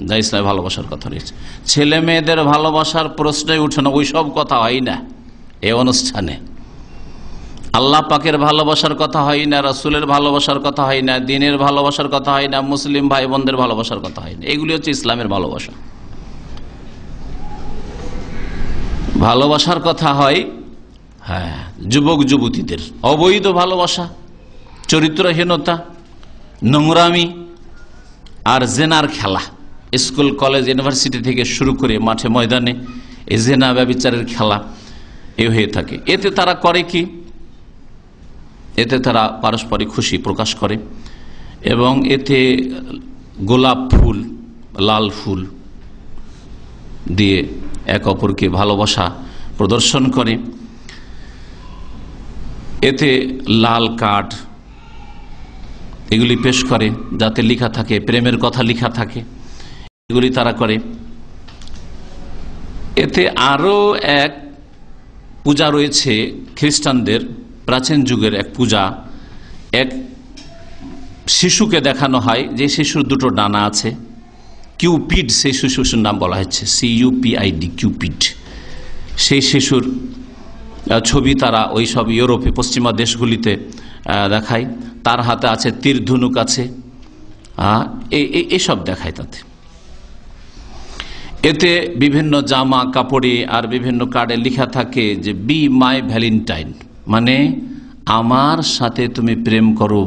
যাই ইসলামে ভালোবাসার কথা রয়েছে ছেলে মেয়েদের ভালোবাসার প্রশ্নই উঠে না ওই সব কথা হয় না এ অনুষ্ঠানে আল্লাহ পাকের ভালোবাসার কথা হয় না রাসুলের ভালোবাসার কথা হয় না দিনের ভালোবাসার কথা হয় না মুসলিম ভাই বোনদের ভালোবাসার কথা হয় না এগুলি হচ্ছে ইসলামের ভালোবাসা ভালোবাসার কথা হয় হ্যাঁ যুবক যুবতীদের অবৈধ ভালোবাসা চরিত্রহীনতা নোংরামি আর জেনার খেলা স্কুল কলেজ ইউনিভার্সিটি থেকে শুরু করে মাঠে ময়দানে এই জেনা ব্যবচারের খেলা এ হয়ে থাকে এতে তারা করে কি এতে তারা পারস্পরিক খুশি প্রকাশ করে এবং এতে গোলাপ ফুল লাল ফুল দিয়ে এক অপরকে ভালোবাসা প্রদর্শন করে এতে লাল কাঠ এগুলি পেশ করে যাতে লিখা থাকে প্রেমের কথা লিখা থাকে এগুলি তারা করে এতে আরও এক পূজা রয়েছে খ্রিস্টানদের প্রাচীন যুগের এক পূজা এক শিশুকে দেখানো হয় যে শিশুর দুটো ডানা আছে কিউপিড সেই শিশুর নাম বলা হচ্ছে ইউপিআইডি কিউপিড সেই শিশুর ছবি তারা ওই সব ইউরোপে পশ্চিমা দেশগুলিতে দেখায় তার হাতে আছে তীর ধনুক আছে এসব দেখায় তাতে এতে বিভিন্ন জামা কাপড়ে আর বিভিন্ন কার্ডে লেখা থাকে যে বি মাই ভ্যালেন্টাইন মানে আমার সাথে তুমি প্রেম করো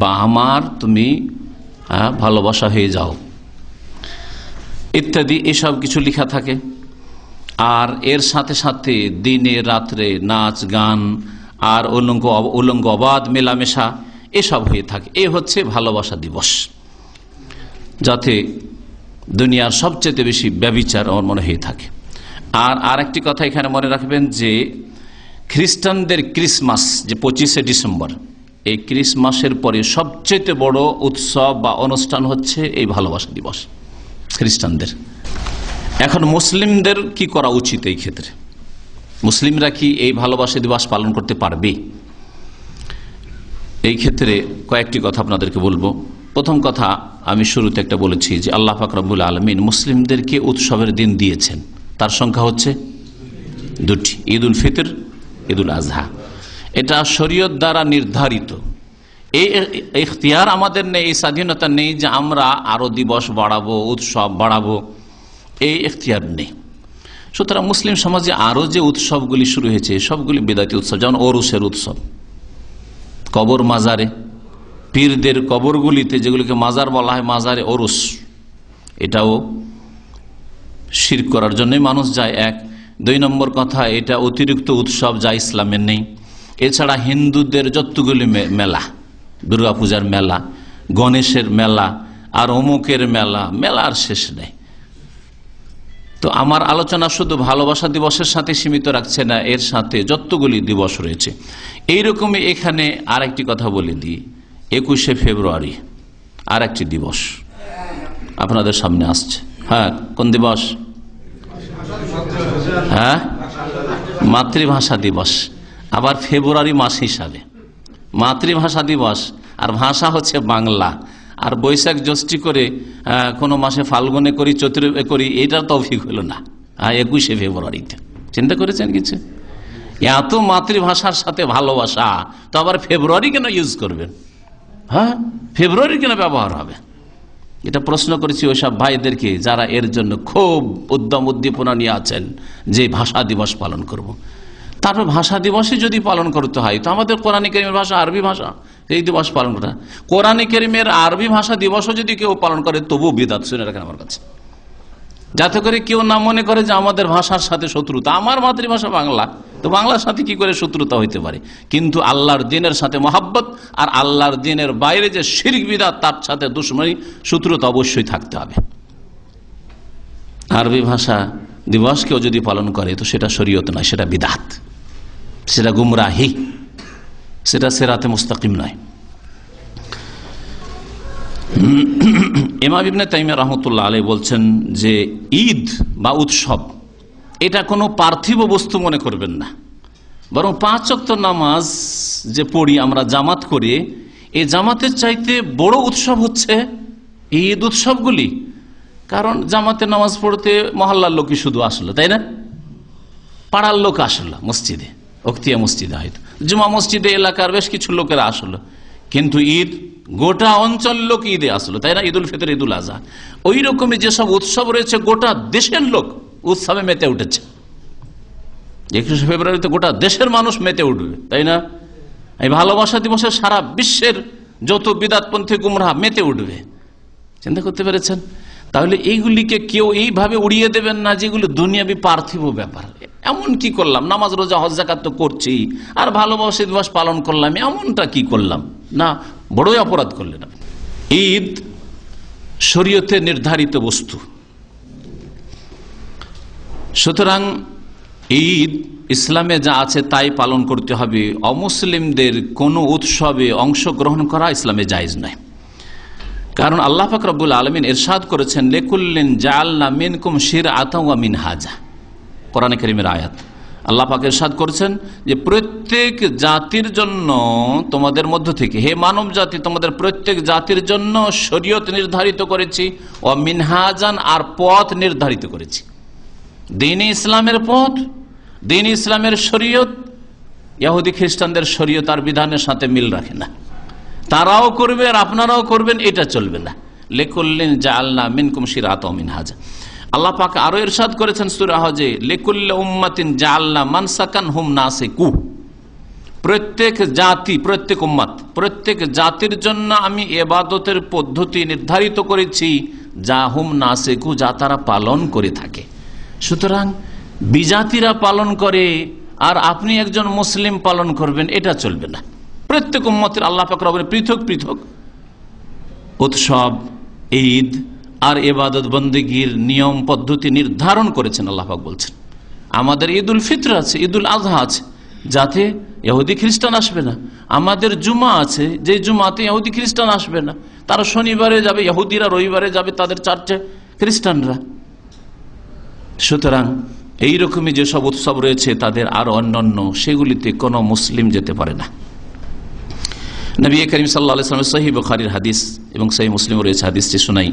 বা আমার তুমি ভালোবাসা হয়ে যাও ইত্যাদি এসব কিছু লিখা থাকে আর এর সাথে সাথে দিনে রাত্রে নাচ গান আর উলঙ্গ উলঙ্গ অবাধ মেলামেশা এসব হয়ে থাকে এ হচ্ছে ভালোবাসা দিবস যাতে দুনিয়ার সবচেয়ে বেশি ব্যবিচার আমার মনে হয়ে থাকে আর আর একটি কথা এখানে মনে রাখবেন যে খ্রিস্টানদের ক্রিসমাস যে পঁচিশে ডিসেম্বর এই ক্রিসমাসের পরে সবচেয়ে বড় উৎসব বা অনুষ্ঠান হচ্ছে এই ভালোবাসা দিবস খ্রিস্টানদের এখন মুসলিমদের কি করা উচিত এই ক্ষেত্রে মুসলিমরা কি এই ভালোবাসা দিবস পালন করতে পারবে এই ক্ষেত্রে কয়েকটি কথা আপনাদেরকে বলবো প্রথম কথা আমি শুরুতে একটা বলেছি যে আল্লাহ ফাকরাবুল আলমিন মুসলিমদেরকে উৎসবের দিন দিয়েছেন তার সংখ্যা হচ্ছে দুটি ঈদ উল ফিতর ঈদ উল আজহা এটা শরীয়ত দ্বারা নির্ধারিত এই ইতিহার আমাদের নেই এই স্বাধীনতা নেই যে আমরা আরও দিবস বাড়াবো উৎসব বাড়াবো এই ইতিহার নেই সুতরাং মুসলিম সমাজে আরও যে উৎসবগুলি শুরু হয়েছে সবগুলি বেদাতি উৎসব যেমন অরুষের উৎসব কবর মাজারে পীরদের কবরগুলিতে যেগুলিকে মাজার বলা হয় মাজারে অরুস এটাও শির করার জন্য মানুষ যায় এক দুই নম্বর কথা এটা অতিরিক্ত উৎসব যা ইসলামের নেই এছাড়া হিন্দুদের যতগুলি মেলা দুর্গাপূজার মেলা গণেশের মেলা আর অমুকের মেলা মেলার শেষ নেই তো আমার আলোচনা শুধু ভালোবাসা দিবসের সাথে সীমিত রাখছে না এর সাথে যতগুলি দিবস রয়েছে এইরকমই এখানে আরেকটি কথা বলে দিই একুশে ফেব্রুয়ারি আর একটি দিবস আপনাদের সামনে আসছে হ্যাঁ কোন দিবস হ্যাঁ মাতৃভাষা দিবস আবার ফেব্রুয়ারি মাস হিসাবে মাতৃভাষা দিবস আর ভাষা হচ্ছে বাংলা আর বৈশাখ জ্যোষ্ঠি করে কোনো মাসে ফাল্গুনে করি চতুর করি এটা তৌফিক হলো না হ্যাঁ একুশে ফেব্রুয়ারিতে চিন্তা করেছেন কিছু এত মাতৃভাষার সাথে ভালোবাসা তো আবার ফেব্রুয়ারি কেন ইউজ করবেন হ্যাঁ ফেব্রুয়ারি কেন ব্যবহার হবে এটা প্রশ্ন করেছি ওইসব ভাইদেরকে যারা এর জন্য খুব উদ্যম উদ্দীপনা নিয়ে আছেন যে ভাষা দিবস পালন করব। তারপর ভাষা দিবসে যদি পালন করতে হয় তো আমাদের কোরআনী করিমের ভাষা আরবি ভাষা এই দিবস পালন করা কোরআনী করিমের আরবি ভাষা দিবসও যদি কেউ পালন করে তবুও বিদাত শুনে রাখেন আমার কাছে যাতে করে কেউ না মনে করে যে আমাদের ভাষার সাথে শত্রুতা আমার মাতৃভাষা বাংলা তো বাংলার সাথে কি করে শত্রুতা হইতে পারে কিন্তু আল্লাহর দিনের সাথে মহাব্বত আর আল্লাহর দিনের বাইরে যে শিরিক বিদা তার সাথে দুশ্মনী শত্রুতা অবশ্যই থাকতে হবে আরবি ভাষা দিবসকেও যদি পালন করে তো সেটা শরীয়ত নয় সেটা বিদাত সেটা গুমরাহি সেটা সেরাতে মুস্তাকিম নয় এমা (coughs) বিবনে তাইমা রহমতুল্লাহ আলী বলছেন যে ঈদ বা উৎসব এটা কোনো পার্থিব বস্তু মনে করবেন না বরং পাঁচ অক্ত নামাজ যে পড়ি আমরা জামাত করি এই জামাতের চাইতে বড় উৎসব হচ্ছে ঈদ উৎসবগুলি কারণ জামাতে নামাজ পড়তে মহল্লার লোকই শুধু আসলো তাই না পাড়ার লোক আসলো মসজিদে অক্তিয়া মসজিদে হয়তো জুমা মসজিদে এলাকার বেশ কিছু লোকেরা আসলো কিন্তু ঈদ গোটা অঞ্চল লোক ঈদে আসলো তাই না ঈদুল ফিতর ঈদুল আজহা ওই রকমই যেসব উৎসব রয়েছে গোটা দেশের লোক উৎসবে মেতে উঠেছে একুশে ফেব্রুয়ারিতে গোটা দেশের মানুষ মেতে উঠবে তাই না এই ভালোবাসা দিবসে সারা বিশ্বের যত বিদাতপন্থী গুমরা মেতে উঠবে চিন্তা করতে পেরেছেন তাহলে এইগুলিকে কেউ এইভাবে উড়িয়ে দেবেন না যেগুলো দুনিয়াবি পার্থিব ব্যাপার এমন কি করলাম নামাজ রোজা হজ্জাকাত তো করছি আর ভালোবাসা দিবস পালন করলাম এমনটা কি করলাম না বড়ই অপরাধ করলেন ঈদ শরীয়তে নির্ধারিত বস্তু সুতরাং ঈদ ইসলামে যা আছে তাই পালন করতে হবে অমুসলিমদের কোনো উৎসবে অংশগ্রহণ করা ইসলামে জায়জ নয় কারণ আল্লাহ ফাকরাবুল আলমিন এরশাদ করেছেন লেকুল্লিন জাল্লা মিনকুম শির আতা মিন হাজা কোরআন করিমের আয়াত আল্লাহ পাকের সাদ করছেন যে প্রত্যেক জাতির জন্য তোমাদের মধ্য থেকে হে মানব জাতি তোমাদের প্রত্যেক জাতির জন্য শরীয়ত নির্ধারিত করেছি ও মিনহাজান আর পথ নির্ধারিত করেছি দিন ইসলামের পথ দিন ইসলামের শরীয়ত ইয়াহুদি খ্রিস্টানদের শরীয়ত আর বিধানের সাথে মিল রাখে না তারাও করবে আর আপনারাও করবেন এটা চলবে না লেকুল্লিন জা আল্লাহ মিনকুম সিরাত মিনহাজান আল্লাহ পাক আরো ইরশাদ করেছেন সুরা হজে লেকুল্লা উম্মাতিন যা আল্লাহ মানসাকান হুম না প্রত্যেক জাতি প্রত্যেক উম্মাত প্রত্যেক জাতির জন্য আমি এবাদতের পদ্ধতি নির্ধারিত করেছি যা হুম না সেকু যা তারা পালন করে থাকে সুতরাং বিজাতিরা পালন করে আর আপনি একজন মুসলিম পালন করবেন এটা চলবে না প্রত্যেক উম্মতের আল্লাহ পাক রবের পৃথক পৃথক উৎসব ঈদ আর এবাদত বন্দীগীর নিয়ম পদ্ধতি নির্ধারণ করেছেন আল্লাহাক বলছেন আমাদের ঈদ উল ফিতর আছে ঈদ উল আজহা আছে যাতে ইহুদি খ্রিস্টান আসবে না আমাদের জুমা আছে যে জুমাতে ইহুদি খ্রিস্টান আসবে না তারা শনিবারে যাবে ইহুদিরা রবিবারে যাবে তাদের চারটে খ্রিস্টানরা সুতরাং এই রকমই যেসব উৎসব রয়েছে তাদের আর অন্যান্য সেগুলিতে কোনো মুসলিম যেতে পারে না নবী করিম সাল্লা সাহিব খারির বখারির হাদিস এবং সেই মুসলিম রয়েছে হাদিসটি শোনাই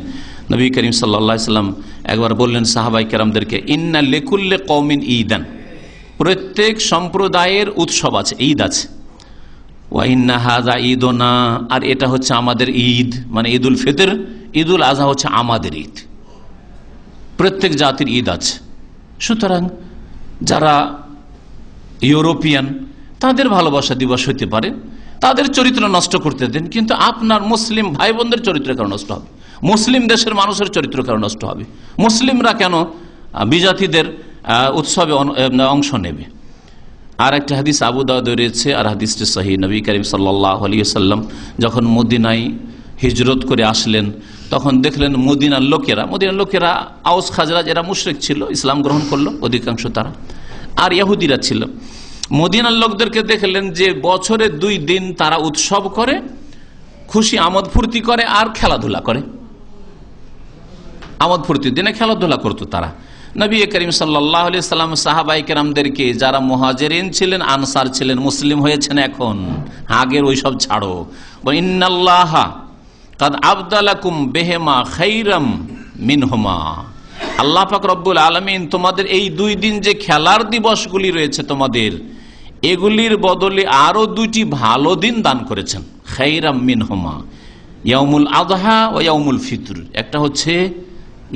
নবী করিম সাল্লাম একবার বললেন সাহাবাই কেরামদেরকে ইন্না লেকুল্লে কৌমিন ঈদান প্রত্যেক সম্প্রদায়ের উৎসব আছে ঈদ আছে ওয়াইন্না হাজা ঈদ না আর এটা হচ্ছে আমাদের ঈদ মানে ঈদ উল ফিতর ঈদ উল আজহা হচ্ছে আমাদের ঈদ প্রত্যেক জাতির ঈদ আছে সুতরাং যারা ইউরোপিয়ান তাদের ভালোবাসা দিবস হইতে পারে তাদের চরিত্র নষ্ট করতে দেন কিন্তু আপনার মুসলিম ভাই বোনদের চরিত্র কারণ নষ্ট হবে মুসলিম দেশের মানুষের চরিত্র কেন নষ্ট হবে মুসলিমরা কেন বিজাতিদের উৎসবে অংশ নেবে আর একটা হাদিস আবু দাউদ রয়েছে আর হাদিসটি সাহি নবী করিম সাল্লাহ আলী সাল্লাম যখন মদিনাই হিজরত করে আসলেন তখন দেখলেন মদিনার লোকেরা মদিনার লোকেরা আউস খাজরাজ এরা মুশ্রিক ছিল ইসলাম গ্রহণ করলো অধিকাংশ তারা আর ইয়াহুদিরা ছিল মদিনার লোকদেরকে দেখলেন যে বছরে দুই দিন তারা উৎসব করে খুশি আমোদ ফুর্তি করে আর খেলাধুলা করে আমদ ফুর্তি দিনে খেলাধুলা করতো তারা নবী করিম সাল্লাহ আলি সাল্লাম সাহাবাই কেরামদেরকে যারা মহাজেরিন ছিলেন আনসার ছিলেন মুসলিম হয়েছেন এখন আগের ওইসব ছাড়ো ইন্নাল্লাহ কাদ আবদালাকুম বেহেমা খৈরম মিনহমা আল্লাহ পাক রব্বুল আলমিন তোমাদের এই দুই দিন যে খেলার দিবসগুলি রয়েছে তোমাদের এগুলির বদলে আরও দুটি ভালো দিন দান করেছেন খৈরাম মিনহমা ইয়ামুল আদহা ও ইয়ামুল ফিতর একটা হচ্ছে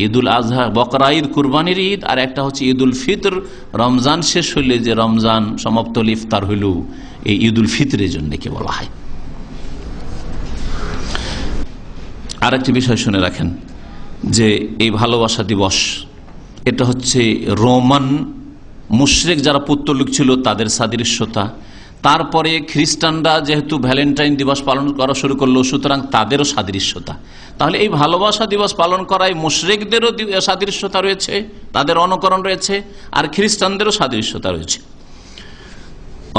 ঈদুল আজহা বকরা ঈদ কুরবানির ঈদ আর একটা হচ্ছে ঈদুল ফিতর রমজান শেষ হইলে যে রমজান সমাপ্ত ইফতার হইল এই ঈদুল ফিতরের জন্য কি বলা হয় আর একটি বিষয় শুনে রাখেন যে এই ভালোবাসা দিবস এটা হচ্ছে রোমান মুশরেক যারা পুত্রলুক ছিল তাদের সাদৃশ্যতা তারপরে খ্রিস্টানরা যেহেতু ভ্যালেন্টাইন দিবস পালন করা শুরু করলো সুতরাং তাদেরও সাদৃশ্যতা তাহলে এই ভালোবাসা দিবস পালন করায় মুশ্রেকদেরও সাদৃশ্যতা রয়েছে তাদের অনুকরণ রয়েছে আর খ্রিস্টানদেরও সাদৃশ্যতা রয়েছে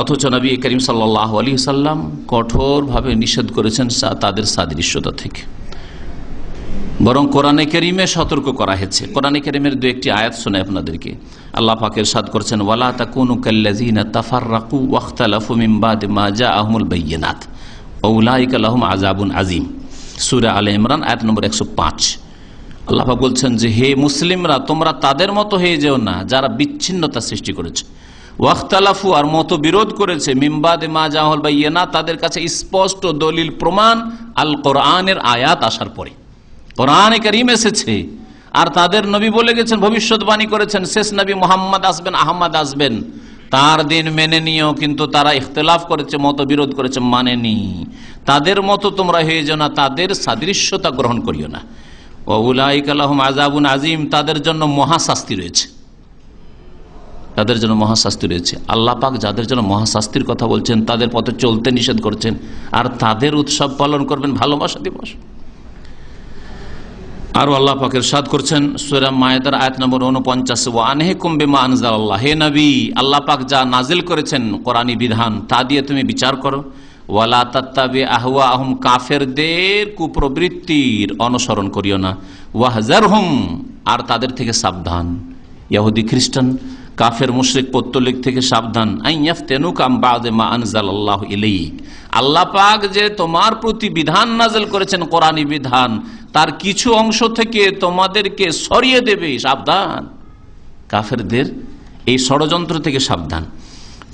অথচ নবী করিম সাল্লাহ আলী সাল্লাম কঠোরভাবে নিষেধ করেছেন তাদের সাদৃশ্যতা থেকে বরং কোরআনে করিমে সতর্ক করা হয়েছে কোরআনে করিমের দু একটি আয়াত শোনে আপনাদেরকে আল্লাহ পাকের সাদ করছেন ওয়ালা তাকুনু কাল্লাযিনা তাফাররাকু ওয়াখতালাফু মিন বাদ মা জাআহুমুল বাইয়িনাত ওউলাইকা লাহুম আযাবুন আযীম সূরা আলে ইমরান আয়াত নম্বর 105 আল্লাহ পাক বলছেন যে হে মুসলিমরা তোমরা তাদের মতো হয়ে যেও না যারা বিচ্ছিন্নতা সৃষ্টি করেছে ওয়াক্তালাফু আর মতো বিরোধ করেছে মিম্বাদে মা জাহল বা ইয়েনা তাদের কাছে স্পষ্ট দলিল প্রমাণ আল কোরআনের আয়াত আসার পরে কোরআনে করিম এসেছে আর তাদের নবী বলে গেছেন ভবিষ্যৎবাণী করেছেন শেষ নবী মোহাম্মদ আসবেন আহম্মদ আসবেন তার দিন মেনে নিও কিন্তু তারা ইখতলাফ করেছে মত বিরোধ করেছে মানেনি তাদের মতো তোমরা হয়ে যেও না তাদের সাদৃশ্যতা গ্রহণ করিও না আজাবুন আজিম তাদের জন্য মহাশাস্তি রয়েছে তাদের জন্য মহাশাস্তি রয়েছে যাদের জন্য মহাশাস্তির কথা বলছেন তাদের পথে চলতে নিষেধ করছেন আর তাদের উৎসব পালন করবেন ভালোবাসা দিবস আরো আল্লাহ পাকের সাদ করছেন সুরা মায়েদার আয়াত নম্বর উনপঞ্চাশ ওয়ানহে কুম্বে মা আনজাল আল্লাহ হে নবী আল্লাহ পাক যা নাজিল করেছেন কোরআনী বিধান তা দিয়ে তুমি বিচার করো ওয়ালা তাত্তাবি আহওয়া আহম কাফেরদের কুপ্রবৃত্তির অনুসরণ করিও না ওয়াহজার হুম আর তাদের থেকে সাবধান ইয়াহুদি খ্রিস্টান কাফের মুশরিক পত্তলিক থেকে সাবধান বাদে মা আল্লাহ পাক যে তোমার প্রতি বিধান নাজেল করেছেন কোরআনী বিধান তার কিছু অংশ থেকে তোমাদেরকে সরিয়ে দেবে সাবধান কাফেরদের এই ষড়যন্ত্র থেকে সাবধান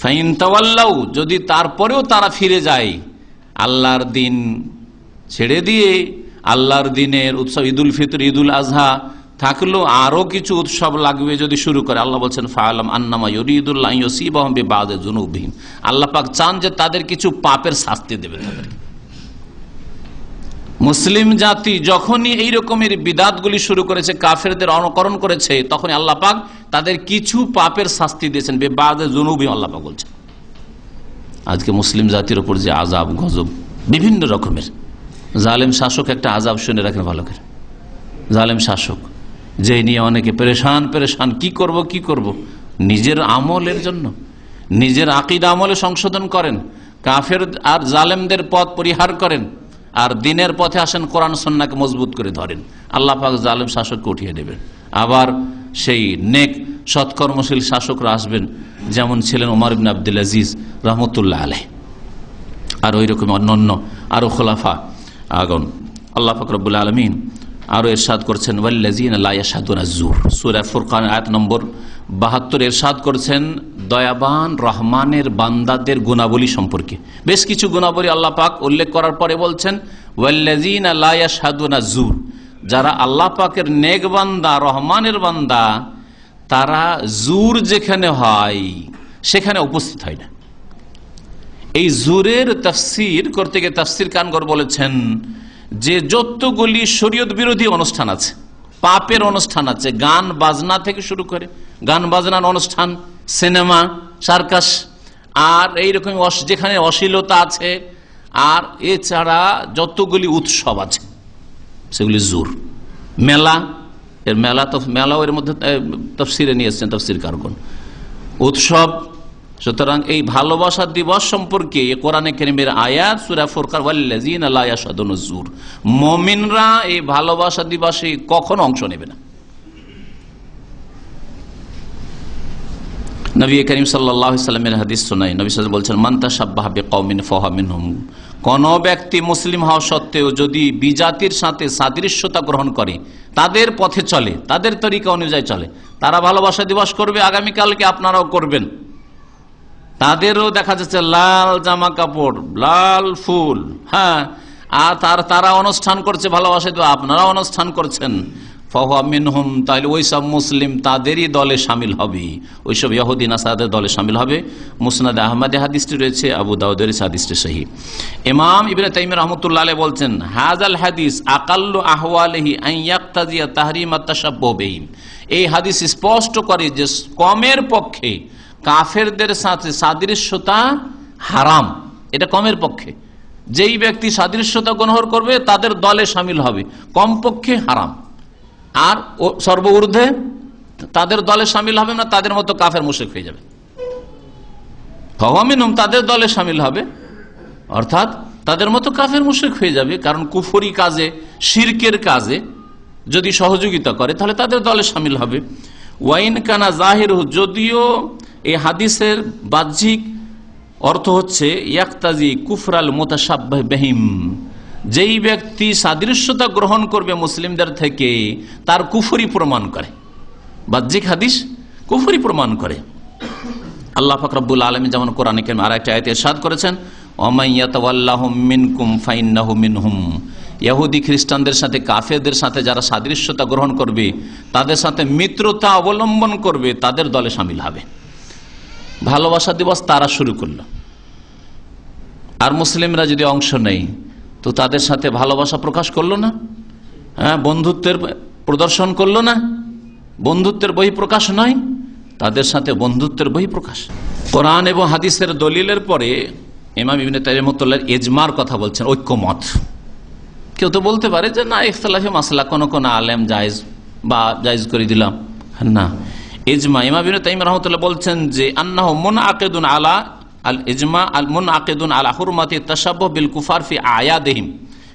ফাইন তাওয়াল্লাউ যদি তারপরেও তারা ফিরে যায় আল্লাহর দিন ছেড়ে দিয়ে আল্লাহর দিনের উৎসব ঈদুল ফিতর ঈদুল আজহা থাকলেও আরও কিছু উৎসব লাগবে যদি শুরু করে আল্লাহ বলছেন ফায়ালাম আন্নামা ইউরিদুল্লাহ ইউসিবাহ বাদে জুনুবিহীন আল্লাহ পাক চান যে তাদের কিছু পাপের শাস্তি দেবে তাদেরকে মুসলিম জাতি যখনই এই রকমের বিদাতগুলি শুরু করেছে কাফেরদের অনুকরণ করেছে তখনই আল্লাহ পাক তাদের কিছু পাপের শাস্তি দিয়েছেন বেবাদে জনুবি আল্লাহ পাক বলছেন আজকে মুসলিম জাতির ওপর যে আজাব গজব বিভিন্ন রকমের জালেম শাসক একটা আজাব শুনে রাখেন ভালো করে জালেম শাসক যে নিয়ে অনেকে পরেশান পরেশান কি করব কি করব। নিজের আমলের জন্য নিজের আকিদ আমলে সংশোধন করেন কাফের আর জালেমদের পথ পরিহার করেন আর দিনের পথে আসেন কোরআন সন্নাকে মজবুত করে ধরেন আল্লাহ পাক জালেম শাসককে উঠিয়ে দেবেন আবার সেই নেক সৎকর্মশীল শাসকরা আসবেন যেমন ছিলেন ওমর ইবিন আবদুল আজিজ রহমতুল্লাহ আলহ আর ওই রকম অন্যান্য আরও খোলাফা আগন আল্লাহ ফকরবুল আলমিন আরও এরশাদ করছেন ওয়াল্লাজিন আল্লাহ ইয়াসাদুন সুরা ফুরকান আয়াত নম্বর বাহাত্তর এরশাদ করছেন দয়াবান রহমানের বান্দাদের গুণাবলী সম্পর্কে বেশ কিছু গুণাবলী আল্লাহ পাক উল্লেখ করার পরে বলছেন জুর যারা আল্লাহ পাকের নেক বান্দা রহমানের বান্দা তারা জুর যেখানে হয় সেখানে উপস্থিত হয় না এই জুরের তফসির করতে গিয়ে তফসির কানগর বলেছেন যে যতগুলি শরীয়ত বিরোধী অনুষ্ঠান আছে পাপের অনুষ্ঠান আছে গান বাজনা থেকে শুরু করে গান বাজনার অনুষ্ঠান সিনেমা সার্কাস আর এইরকম যেখানে অশ্লীলতা আছে আর এছাড়া যতগুলি উৎসব আছে সেগুলি জোর মেলা এর মেলা তো মেলাও এর মধ্যে তফসিরে নিয়ে এসছেন তফসির কারগণ উৎসব সুতরাং এই ভালোবাসা দিবস সম্পর্কে কোরআনে কেরিমের আয়াত সুরা ফোরকার মমিনরা এই ভালোবাসা দিবসে কখনো অংশ নেবে না নবী করিম সাল্লাহ সাল্লামের হাদিস শোনাই নবী সাল বলছেন মান্তা সাব্বাহাবে কৌমিন ফহামিন হুম কোন ব্যক্তি মুসলিম হওয়া সত্ত্বেও যদি বিজাতির সাথে সাদৃশ্যতা গ্রহণ করে তাদের পথে চলে তাদের তরিকা অনুযায়ী চলে তারা ভালোবাসা দিবস করবে আগামীকালকে আপনারাও করবেন তাদেরও দেখা যাচ্ছে লাল জামা কাপড় লাল ফুল হ্যাঁ আর তার তারা অনুষ্ঠান করছে ভালোবাসা দিবস আপনারা অনুষ্ঠান করছেন ফহামিনহম তাহলে ওইসব মুসলিম তাদেরই দলে সামিল হবে ওইসব ইহুদ্দিন আসাদের দলে সামিল হবে মুসনাদ আহমদে হাদিসটি রয়েছে আবু দাউদের হাদিসটি সহি ইমাম ইবনে তাইম রহমতুল্লাহ বলছেন হাজাল হাদিস আকাল্ল আহওয়ালহি আইয়াক্তাজিয়া তাহরিম আত্মাসাব্যহীন এই হাদিস স্পষ্ট করে যে কমের পক্ষে কাফেরদের সাথে সাদৃশ্যতা হারাম এটা কমের পক্ষে যেই ব্যক্তি সাদৃশ্যতা গ্রহণ করবে তাদের দলে সামিল হবে কমপক্ষে হারাম আর সর্বঊর্ধ্বে তাদের দলে সামিল হবে না তাদের মতো কাফের মুশেক হয়ে যাবে হওয়ামিনুম তাদের দলে সামিল হবে অর্থাৎ তাদের মতো কাফের মুশেক হয়ে যাবে কারণ কুফরি কাজে শিরকের কাজে যদি সহযোগিতা করে তাহলে তাদের দলে সামিল হবে ওয়াইন কানা জাহির যদিও এই হাদিসের বাহ্যিক অর্থ হচ্ছে ইয়াক্তাজি কুফরাল মোতাসাব্বাহিম যেই ব্যক্তি সাদৃশ্যতা গ্রহণ করবে মুসলিমদের থেকে তার কুফরি প্রমাণ করে বাহ্যিক হাদিস কুফরি প্রমাণ করে আল্লাহ ফাকরাবুল আলম যেমন কোরআন কেন আর একটা আয়তে সাদ করেছেন ইয়াহুদি খ্রিস্টানদের সাথে সাথে যারা সাদৃশ্যতা গ্রহণ করবে তাদের সাথে মিত্রতা অবলম্বন করবে তাদের দলে সামিল হবে ভালোবাসা দিবস তারা শুরু করল আর মুসলিমরা যদি অংশ নেয় তো তাদের সাথে ভালোবাসা প্রকাশ করলো না হ্যাঁ বন্ধুত্বের প্রদর্শন করলো না বন্ধুত্বের বই প্রকাশ নয় তাদের সাথে বন্ধুত্বের বই প্রকাশ কোরআন এবং হাদিসের দলিলের পরে এমা ইবিন তাইমতুল্লাহ এজমার কথা বলছেন ঐক্যমত কেউ তো বলতে পারে যে না ইখতলাফি মাসলা কোনো কোনো আলেম জায়জ বা জায়জ করে দিলাম না এজমা এমা ইবিন তাইম রহমতুল্লাহ বলছেন যে আন্না মোন আকেদুন আলা আল ইজমা আল মুন আকেদুন আল আহুরমাতি তসাব বিল কুফার ফি আয়া দেহিম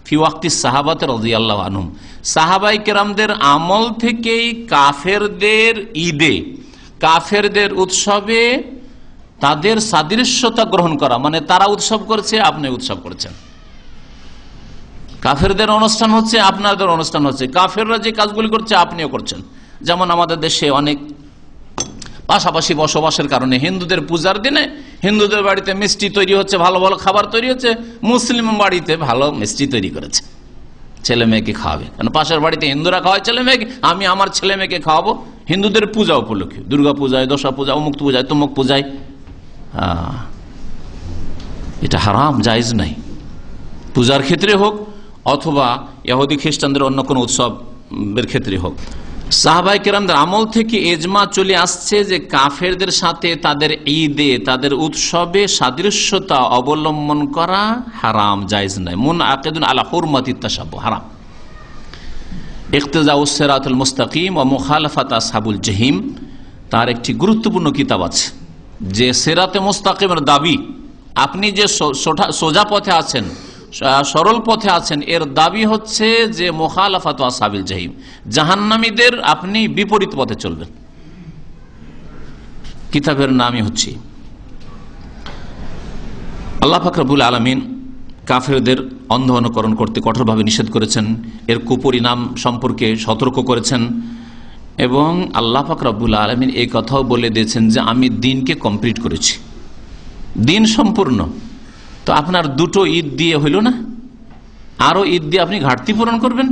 ফি ওয়াক্তি সাহাবাতে রাজি আল্লাহ আনহুম সাহাবাই কেরামদের আমল থেকেই কাফেরদের ঈদে কাফেরদের উৎসবে তাদের সাদৃশ্যতা গ্রহণ করা মানে তারা উৎসব করছে আপনি উৎসব করছেন কাফেরদের অনুষ্ঠান হচ্ছে আপনাদের অনুষ্ঠান হচ্ছে কাফেররা যে কাজগুলি করছে আপনিও করছেন যেমন আমাদের দেশে অনেক পাশাপাশি বসবাসের কারণে হিন্দুদের পূজার দিনে হিন্দুদের বাড়িতে মিষ্টি তৈরি হচ্ছে ভালো ভালো খাবার তৈরি হচ্ছে মুসলিম বাড়িতে ভালো মিষ্টি তৈরি করেছে ছেলে মেয়েকে খাওয়াবে কারণ পাশের বাড়িতে হিন্দুরা খাওয়ায় ছেলে মেয়েকে আমি আমার ছেলে মেয়েকে খাওয়াবো হিন্দুদের পূজা উপলক্ষে দুর্গা পূজায় দশা পূজা অমুক পূজায় তমুক পূজায় এটা হারাম জায়জ নাই পূজার ক্ষেত্রে হোক অথবা ইহুদি খ্রিস্টানদের অন্য কোনো উৎসবের ক্ষেত্রে হোক সাহাবাই কেরামদের আমল থেকে এজমা চলে আসছে যে কাফেরদের সাথে তাদের ঈদে তাদের উৎসবে সাদৃশ্যতা অবলম্বন করা হারাম জায়জ নয় মুন আকেদুন আলা হুরমাতিত্তাসাব হারাম ইকতেজা উসেরাতুল মুস্তাকিম ও মুখালফাত সাবুল জহিম তার একটি গুরুত্বপূর্ণ কিতাব আছে যে সেরাতে মুস্তাকিমের দাবি আপনি যে সোজা পথে আছেন সরল পথে আছেন এর দাবি হচ্ছে যে মোখালাফাত সাবিল জাহিম জাহান্নামীদের আপনি বিপরীত পথে চলবেন কিতাবের নামই হচ্ছে আল্লাহ ফাকরাবুল আলমিন কাফেরদের অন্ধ অনুকরণ করতে কঠোরভাবে নিষেধ করেছেন এর কুপরিণাম সম্পর্কে সতর্ক করেছেন এবং আল্লাহ ফাকরাবুল আলমিন এই কথাও বলে দিয়েছেন যে আমি দিনকে কমপ্লিট করেছি দিন সম্পূর্ণ তো আপনার দুটো ঈদ দিয়ে হইল না আরও ঈদ দিয়ে আপনি ঘাটতি পূরণ করবেন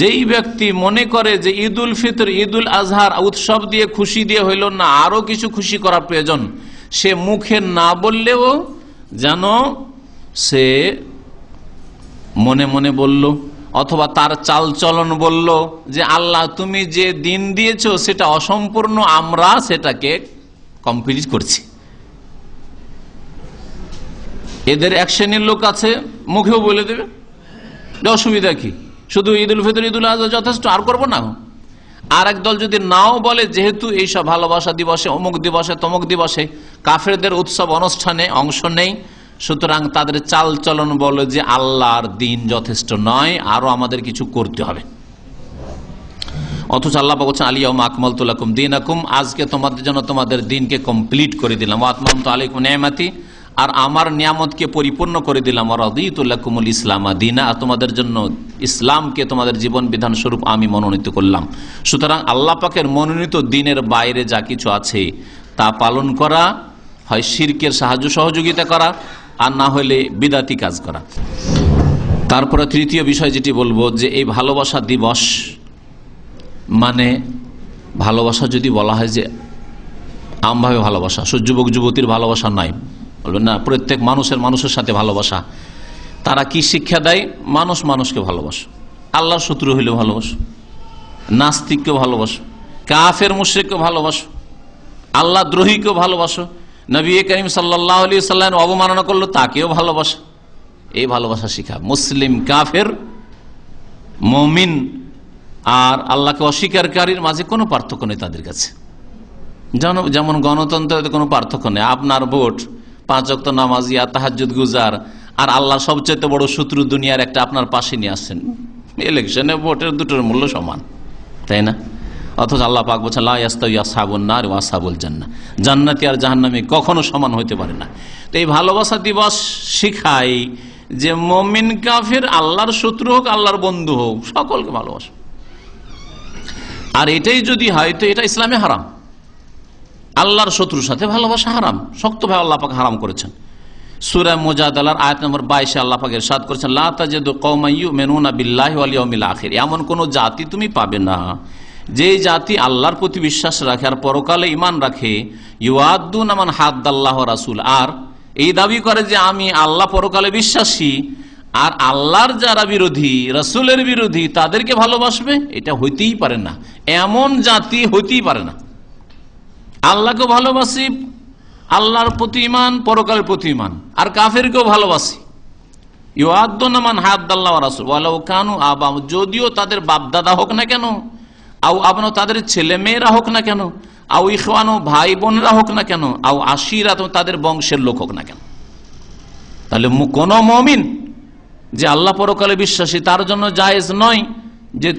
যেই ব্যক্তি মনে করে যে ঈদ উল ফিতর ঈদ উল আজহার উৎসব দিয়ে খুশি দিয়ে হইল না আরও কিছু খুশি করা প্রয়োজন সে মুখে না বললেও যেন সে মনে মনে বলল অথবা তার চালচলন বলল যে আল্লাহ তুমি যে দিন দিয়েছ সেটা অসম্পূর্ণ আমরা সেটাকে কমপ্লিট করছি এদের এক শ্রেণীর লোক আছে মুখেও বলে দেবে অসুবিধা কি শুধু ঈদ উল ফিতর ঈদ উল যথেষ্ট আর করবো না আর দল যদি নাও বলে যেহেতু এইসব ভালোবাসা দিবসে অমুক দিবসে তমুক দিবসে কাফেরদের উৎসব অনুষ্ঠানে অংশ নেই সুতরাং তাদের চাল চলন বলে যে আল্লাহর দিন যথেষ্ট নয় আরও আমাদের কিছু করতে হবে অথচ আল্লাহ বলছেন আলিয়াম আকমল তুলাকুম দিন আকুম আজকে তোমাদের জন্য তোমাদের দিনকে কমপ্লিট করে দিলাম আত্মন্ত আলিকুম নেমাতি আর আমার নিয়ামতকে পরিপূর্ণ করে দিলাম ইসলাম ইসলামা দিনা তোমাদের জন্য ইসলামকে তোমাদের জীবন বিধান স্বরূপ আমি মনোনীত করলাম সুতরাং আল্লাহ পাকের মনোনীত দিনের বাইরে যা কিছু আছে তা পালন করা হয় শিরকের সাহায্য সহযোগিতা করা আর না হলে বিদাতি কাজ করা তারপরে তৃতীয় বিষয় যেটি বলবো যে এই ভালোবাসা দিবস মানে ভালোবাসা যদি বলা হয় যে আমভাবে ভালোবাসা সূর্যবক যুবতীর ভালোবাসা নয় বলবেন না প্রত্যেক মানুষের মানুষের সাথে ভালোবাসা তারা কি শিক্ষা দেয় মানুষ মানুষকে ভালোবাসো আল্লাহর শত্রু হইলে ভালোবাসো নাস্তিককে ভালোবাসো কাফের মুশ্রিককে ভালোবাসো আল্লাহ দ্রোহীকে ভালোবাসো নবী করিম সাল্লাহ আলী সাল্লাম অবমাননা করলো তাকেও ভালোবাসো এই ভালোবাসা শিখা মুসলিম কাফের মমিন আর আল্লাহকে অস্বীকারীর মাঝে কোনো পার্থক্য নেই তাদের কাছে যেমন গণতন্ত্রের কোনো পার্থক্য নেই আপনার ভোট পাঁচ অক্ত ইয়া তাহাজুদ গুজার আর আল্লাহ সবচেয়ে বড় শত্রু দুনিয়ার একটা আপনার পাশে নিয়ে আসছেন ইলেকশনে ভোটের দুটোর মূল্য সমান তাই না অথচ আল্লাহ পাক বলছেন লাস্তাবুন্না আর ওয়াসাবুল জান্না জান্নাতি আর জাহান্নামি কখনো সমান হইতে পারে না তো এই ভালোবাসা দিবস শিখাই যে মমিন কাফের আল্লাহর শত্রু হোক আল্লাহর বন্ধু হোক সকলকে ভালোবাসো আর এটাই যদি হয় তো এটা ইসলামে হারাম আল্লাহর শত্রুর সাথে ভালোবাসা হারাম শক্তভাবে আল্লাপাক হারাম করেছেন সুরা মোজাদালার আয়াত নম্বর বাইশে আল্লাপাকের সাদ করেছেন লাজেদ কৌমাইউ মেনুনা বিল্লাহ আলিয়মিল আখির এমন কোনো জাতি তুমি পাবে না যে জাতি আল্লাহর প্রতি বিশ্বাস রাখে আর পরকালে ইমান রাখে ইউআদ্দুন আমান হাত আল্লাহ রাসুল আর এই দাবি করে যে আমি আল্লাহ পরকালে বিশ্বাসী আর আল্লাহর যারা বিরোধী রসুলের বিরোধী তাদেরকে ভালোবাসবে এটা হইতেই পারে না এমন জাতি হইতেই পারে না আল্লাহকে ভালোবাসি আল্লাহর প্রতি ইমান পরকালের প্রতি ইমান আর কাফেরকেও ভালোবাসি যদিও তাদের বাপ দাদা হোক না কেন আও আপনার তাদের ছেলে মেয়েরা হোক না কেন আও ইখওয়ানো ভাই বোনরা হোক না কেন আও আশিরা তাদের বংশের লোক হোক না কেন তাহলে কোন মমিন যে আল্লাহ পরকালে বিশ্বাসী তার জন্য জায়েজ নয় যে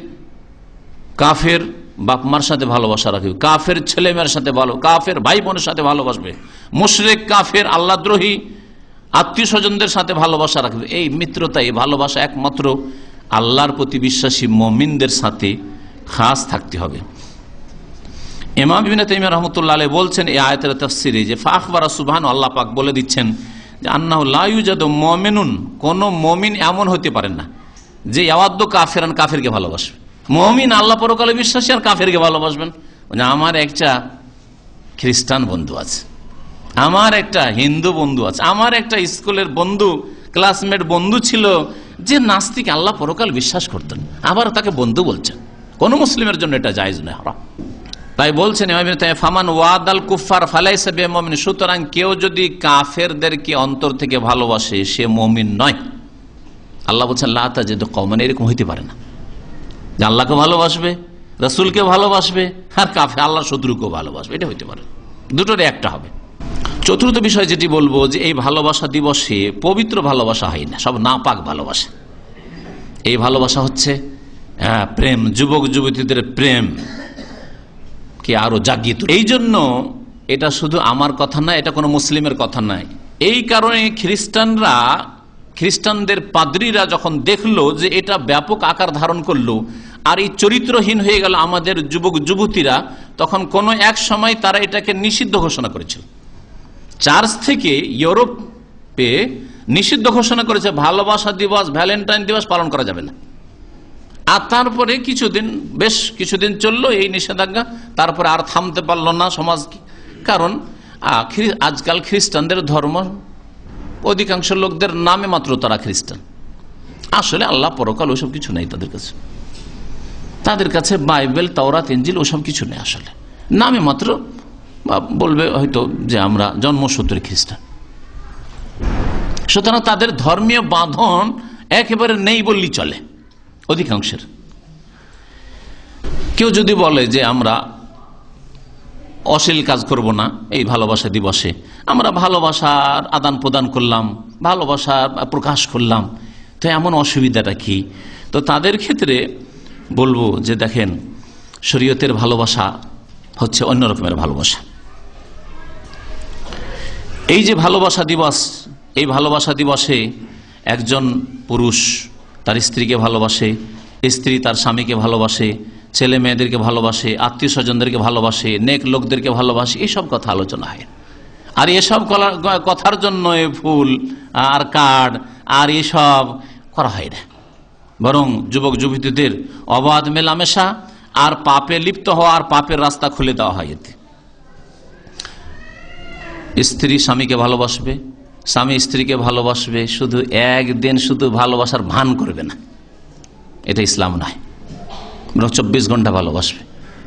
কাফের বাপ মার সাথে ভালোবাসা রাখবে কাফের ছেলে মেয়ের সাথে ভালো কাফের ভাই বোনের সাথে ভালোবাসবে মুশরেক কাফের আল্লাদ্রোহী আত্মীয় স্বজনদের সাথে ভালোবাসা রাখবে এই মিত্রতা এই ভালোবাসা একমাত্র আল্লাহর প্রতি বিশ্বাসী মমিনদের সাথে খাস থাকতে হবে এমা বিবিন তাইমিয়া রহমতুল্লাহ আলী বলছেন এই আয়তের তফসিরে যে ফাখবারা সুবাহান আল্লাহ পাক বলে দিচ্ছেন যে আন্না লাউজাদ মমিনুন কোনো মমিন এমন হতে পারেন না যে অবাধ্য কাফেরান কাফেরকে ভালোবাসবে মমিন আল্লাহ পরকালে বিশ্বাসী আর কাফেরকে ভালোবাসবেন আমার একটা খ্রিস্টান বন্ধু আছে আমার একটা হিন্দু বন্ধু আছে আমার একটা স্কুলের বন্ধু ক্লাসমেট বন্ধু ছিল যে নাস্তিক আল্লাহ পরকাল বিশ্বাস করতেন আবার তাকে বন্ধু বলছেন কোন মুসলিমের জন্য এটা জায়জ নয় হওয়া তাই বলছেন ফামান ওয়াদ আল কুফার ফালাইসে মমিন সুতরাং কেউ যদি কাফেরদেরকে অন্তর থেকে ভালোবাসে সে মমিন নয় আল্লাহ বলছেন লাতা যেহেতু কমন এরকম হইতে পারে না যে আল্লাহকে ভালোবাসবে রসুলকে ভালোবাসবে আর কাফে আল্লাহ শত্রুকেও ভালোবাসবে এটা হইতে পারে দুটোর একটা হবে চতুর্থ বিষয় যেটি বলবো যে এই ভালোবাসা দিবসে পবিত্র ভালোবাসা হয় না সব না পাক ভালোবাসা এই ভালোবাসা হচ্ছে হ্যাঁ প্রেম যুবক যুবতীদের প্রেম কে আরো জাগিয়ে এই জন্য এটা শুধু আমার কথা না এটা কোনো মুসলিমের কথা নয় এই কারণে খ্রিস্টানরা খ্রিস্টানদের পাদ্রীরা যখন দেখলো যে এটা ব্যাপক আকার ধারণ করলো আর এই চরিত্রহীন হয়ে গেল আমাদের যুবক যুবতীরা তখন কোনো এক সময় তারা এটাকে নিষিদ্ধ ঘোষণা করেছিল চার্চ থেকে ইউরোপে নিষিদ্ধ ঘোষণা করেছে ভালোবাসা দিবস ভ্যালেন্টাইন দিবস পালন করা যাবে না আর তারপরে কিছুদিন বেশ কিছুদিন চললো এই নিষেধাজ্ঞা তারপরে আর থামতে পারল না সমাজ কারণ আজকাল খ্রিস্টানদের ধর্ম অধিকাংশ লোকদের নামে মাত্র তারা খ্রিস্টান আসলে আল্লাহ পরকাল ওইসব কিছু নেই তাদের কাছে তাদের কাছে বাইবেল তাওরাত এঞ্জিল ওসব কিছু নেই আসলে নামে মাত্র বলবে হয়তো যে আমরা জন্মসূত্রে খ্রিস্টান সুতরাং তাদের ধর্মীয় বাঁধন একেবারে নেই বললেই চলে অধিকাংশের কেউ যদি বলে যে আমরা অশ্লীল কাজ করব না এই ভালোবাসা দিবসে আমরা ভালোবাসার আদান প্রদান করলাম ভালোবাসা প্রকাশ করলাম তো এমন অসুবিধাটা কি তো তাদের ক্ষেত্রে বলবো যে দেখেন শরীয়তের ভালোবাসা হচ্ছে অন্য রকমের ভালোবাসা এই যে ভালোবাসা দিবস এই ভালোবাসা দিবসে একজন পুরুষ তার স্ত্রীকে ভালোবাসে স্ত্রী তার স্বামীকে ভালোবাসে ছেলে মেয়েদেরকে ভালোবাসে আত্মীয় স্বজনদেরকে ভালোবাসে নেক লোকদেরকে ভালোবাসে এইসব কথা আলোচনা হয় আর এসব কথার জন্য ফুল আর কার্ড আর এসব করা হয় না বরং যুবক যুবতীদের অবাধ মেলামেশা আর পাপে লিপ্ত হওয়ার পাপের রাস্তা খুলে দেওয়া হয় এতে স্ত্রী স্বামীকে ভালোবাসবে স্বামী স্ত্রীকে ভালোবাসবে শুধু একদিন শুধু ভালোবাসার ভান করবে না এটা ইসলাম নয় বরং চব্বিশ ঘন্টা ভালোবাসবে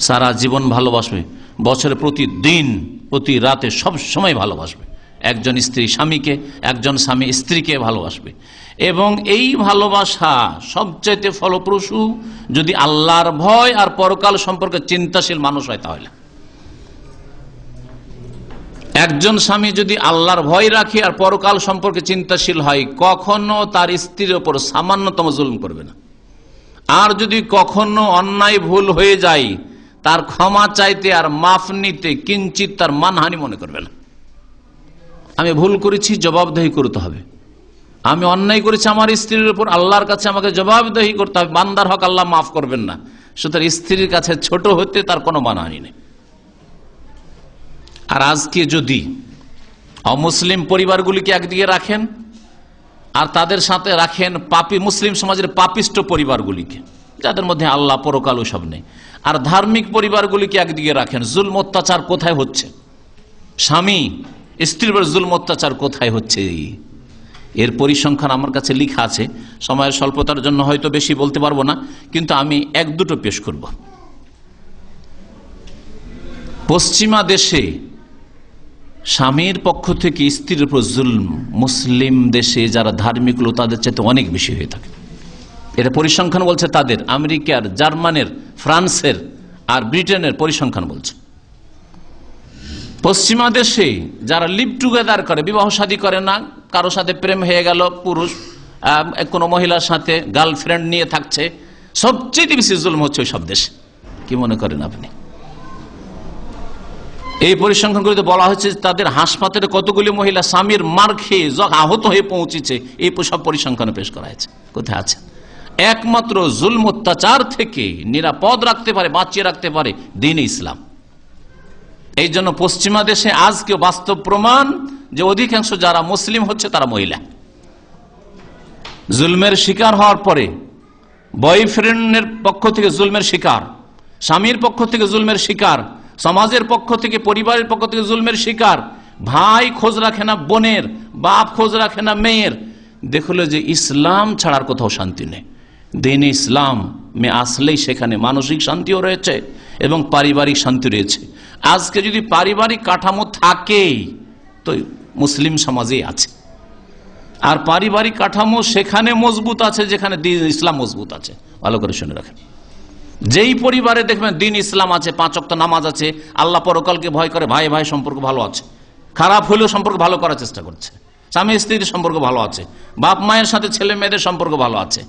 সারা জীবন ভালোবাসবে বছরে প্রতিদিন প্রতি রাতে সব সময় ভালোবাসবে একজন স্ত্রী স্বামীকে একজন স্বামী স্ত্রীকে ভালোবাসবে এবং এই ভালোবাসা সবচাইতে ফলপ্রসূ যদি আল্লাহর ভয় আর পরকাল সম্পর্কে চিন্তাশীল মানুষ হয় তাহলে একজন স্বামী যদি আল্লাহর ভয় রাখে আর পরকাল সম্পর্কে চিন্তাশীল হয় কখনো তার স্ত্রীর ওপর সামান্যতম জুলুম করবে না আর যদি কখনো অন্যায় ভুল হয়ে যায় তার ক্ষমা চাইতে আর মাফ নিতে কিঞ্চিত তার মানহানি মনে করবে না আমি ভুল করেছি জবাবদাহি করতে হবে আমি অন্যায় করেছি আমার স্ত্রীর উপর আল্লাহর কাছে আমাকে জবাবদেহি করতে হবে বান্দার হক আল্লাহ মাফ করবেন না সুতরাং স্ত্রীর কাছে ছোট হতে তার কোনো মানহানি নেই আর আজকে যদি অমুসলিম পরিবারগুলিকে একদিকে রাখেন আর তাদের সাথে রাখেন পাপি মুসলিম সমাজের পাপিষ্ট পরিবারগুলিকে যাদের মধ্যে আল্লাহ পরকালও সব নেই আর ধার্মিক পরিবারগুলিকে একদিকে রাখেন জুল অত্যাচার কোথায় হচ্ছে স্বামী স্ত্রীর জুল অত্যাচার কোথায় হচ্ছে এর পরিসংখ্যান আমার কাছে লিখা আছে সময়ের স্বল্পতার জন্য হয়তো বেশি বলতে পারবো না কিন্তু আমি এক দুটো পেশ করব পশ্চিমা দেশে স্বামীর পক্ষ থেকে স্ত্রীর উপর জুলম মুসলিম দেশে যারা ধার্মিক লোক তাদের চেয়ে অনেক বেশি হয়ে থাকে এটা পরিসংখ্যান বলছে তাদের আমেরিকার জার্মানের ফ্রান্সের আর ব্রিটেনের পরিসংখ্যান বলছে পশ্চিমা দেশে যারা লিভ টুগেদার করে বিবাহ শাদী করে না কারো সাথে প্রেম হয়ে গেল পুরুষ কোনো মহিলার সাথে গার্লফ্রেন্ড নিয়ে থাকছে সবচেয়ে বেশি জুলম হচ্ছে ওই সব দেশে কি মনে করেন আপনি এই পরিসংখ্যানগুলিতে বলা হয়েছে তাদের হাসপাতালে কতগুলি মহিলা স্বামীর মার খেয়ে আহত হয়ে পৌঁছেছে এই সব পরিসংখ্যানে পেশ করা হয়েছে কোথায় আছে একমাত্র জুলম অত্যাচার থেকে নিরাপদ রাখতে পারে বাঁচিয়ে রাখতে পারে দিন ইসলাম এই জন্য পশ্চিমা দেশে আজকে বাস্তব প্রমাণ যে অধিকাংশ যারা মুসলিম হচ্ছে তারা মহিলা জুলমের শিকার হওয়ার পরে বয়ফ্রেন্ডের পক্ষ থেকে জুলমের শিকার স্বামীর পক্ষ থেকে জুলমের শিকার সমাজের পক্ষ থেকে পরিবারের পক্ষ থেকে জুলমের শিকার ভাই খোঁজ রাখে না বোনের বাপ খোঁজ রাখে না মেয়ের দেখলো যে ইসলাম ছাড়ার কোথাও শান্তি নেই দিন ইসলাম মে আসলেই সেখানে মানসিক শান্তিও রয়েছে এবং পারিবারিক শান্তি রয়েছে আজকে যদি পারিবারিক কাঠামো থাকেই তো মুসলিম সমাজেই আছে আর পারিবারিক কাঠামো সেখানে মজবুত আছে যেখানে দিন ইসলাম মজবুত আছে ভালো করে শুনে রাখেন যেই পরিবারে দেখবেন দিন ইসলাম আছে পাঁচ অক্ত নামাজ আছে আল্লাহ পরকালকে ভয় করে ভাই ভাই সম্পর্ক ভালো আছে খারাপ হলেও সম্পর্ক ভালো করার চেষ্টা করছে স্বামী স্ত্রীর সম্পর্ক ভালো আছে বাপ মায়ের সাথে ছেলে মেয়েদের সম্পর্ক ভালো আছে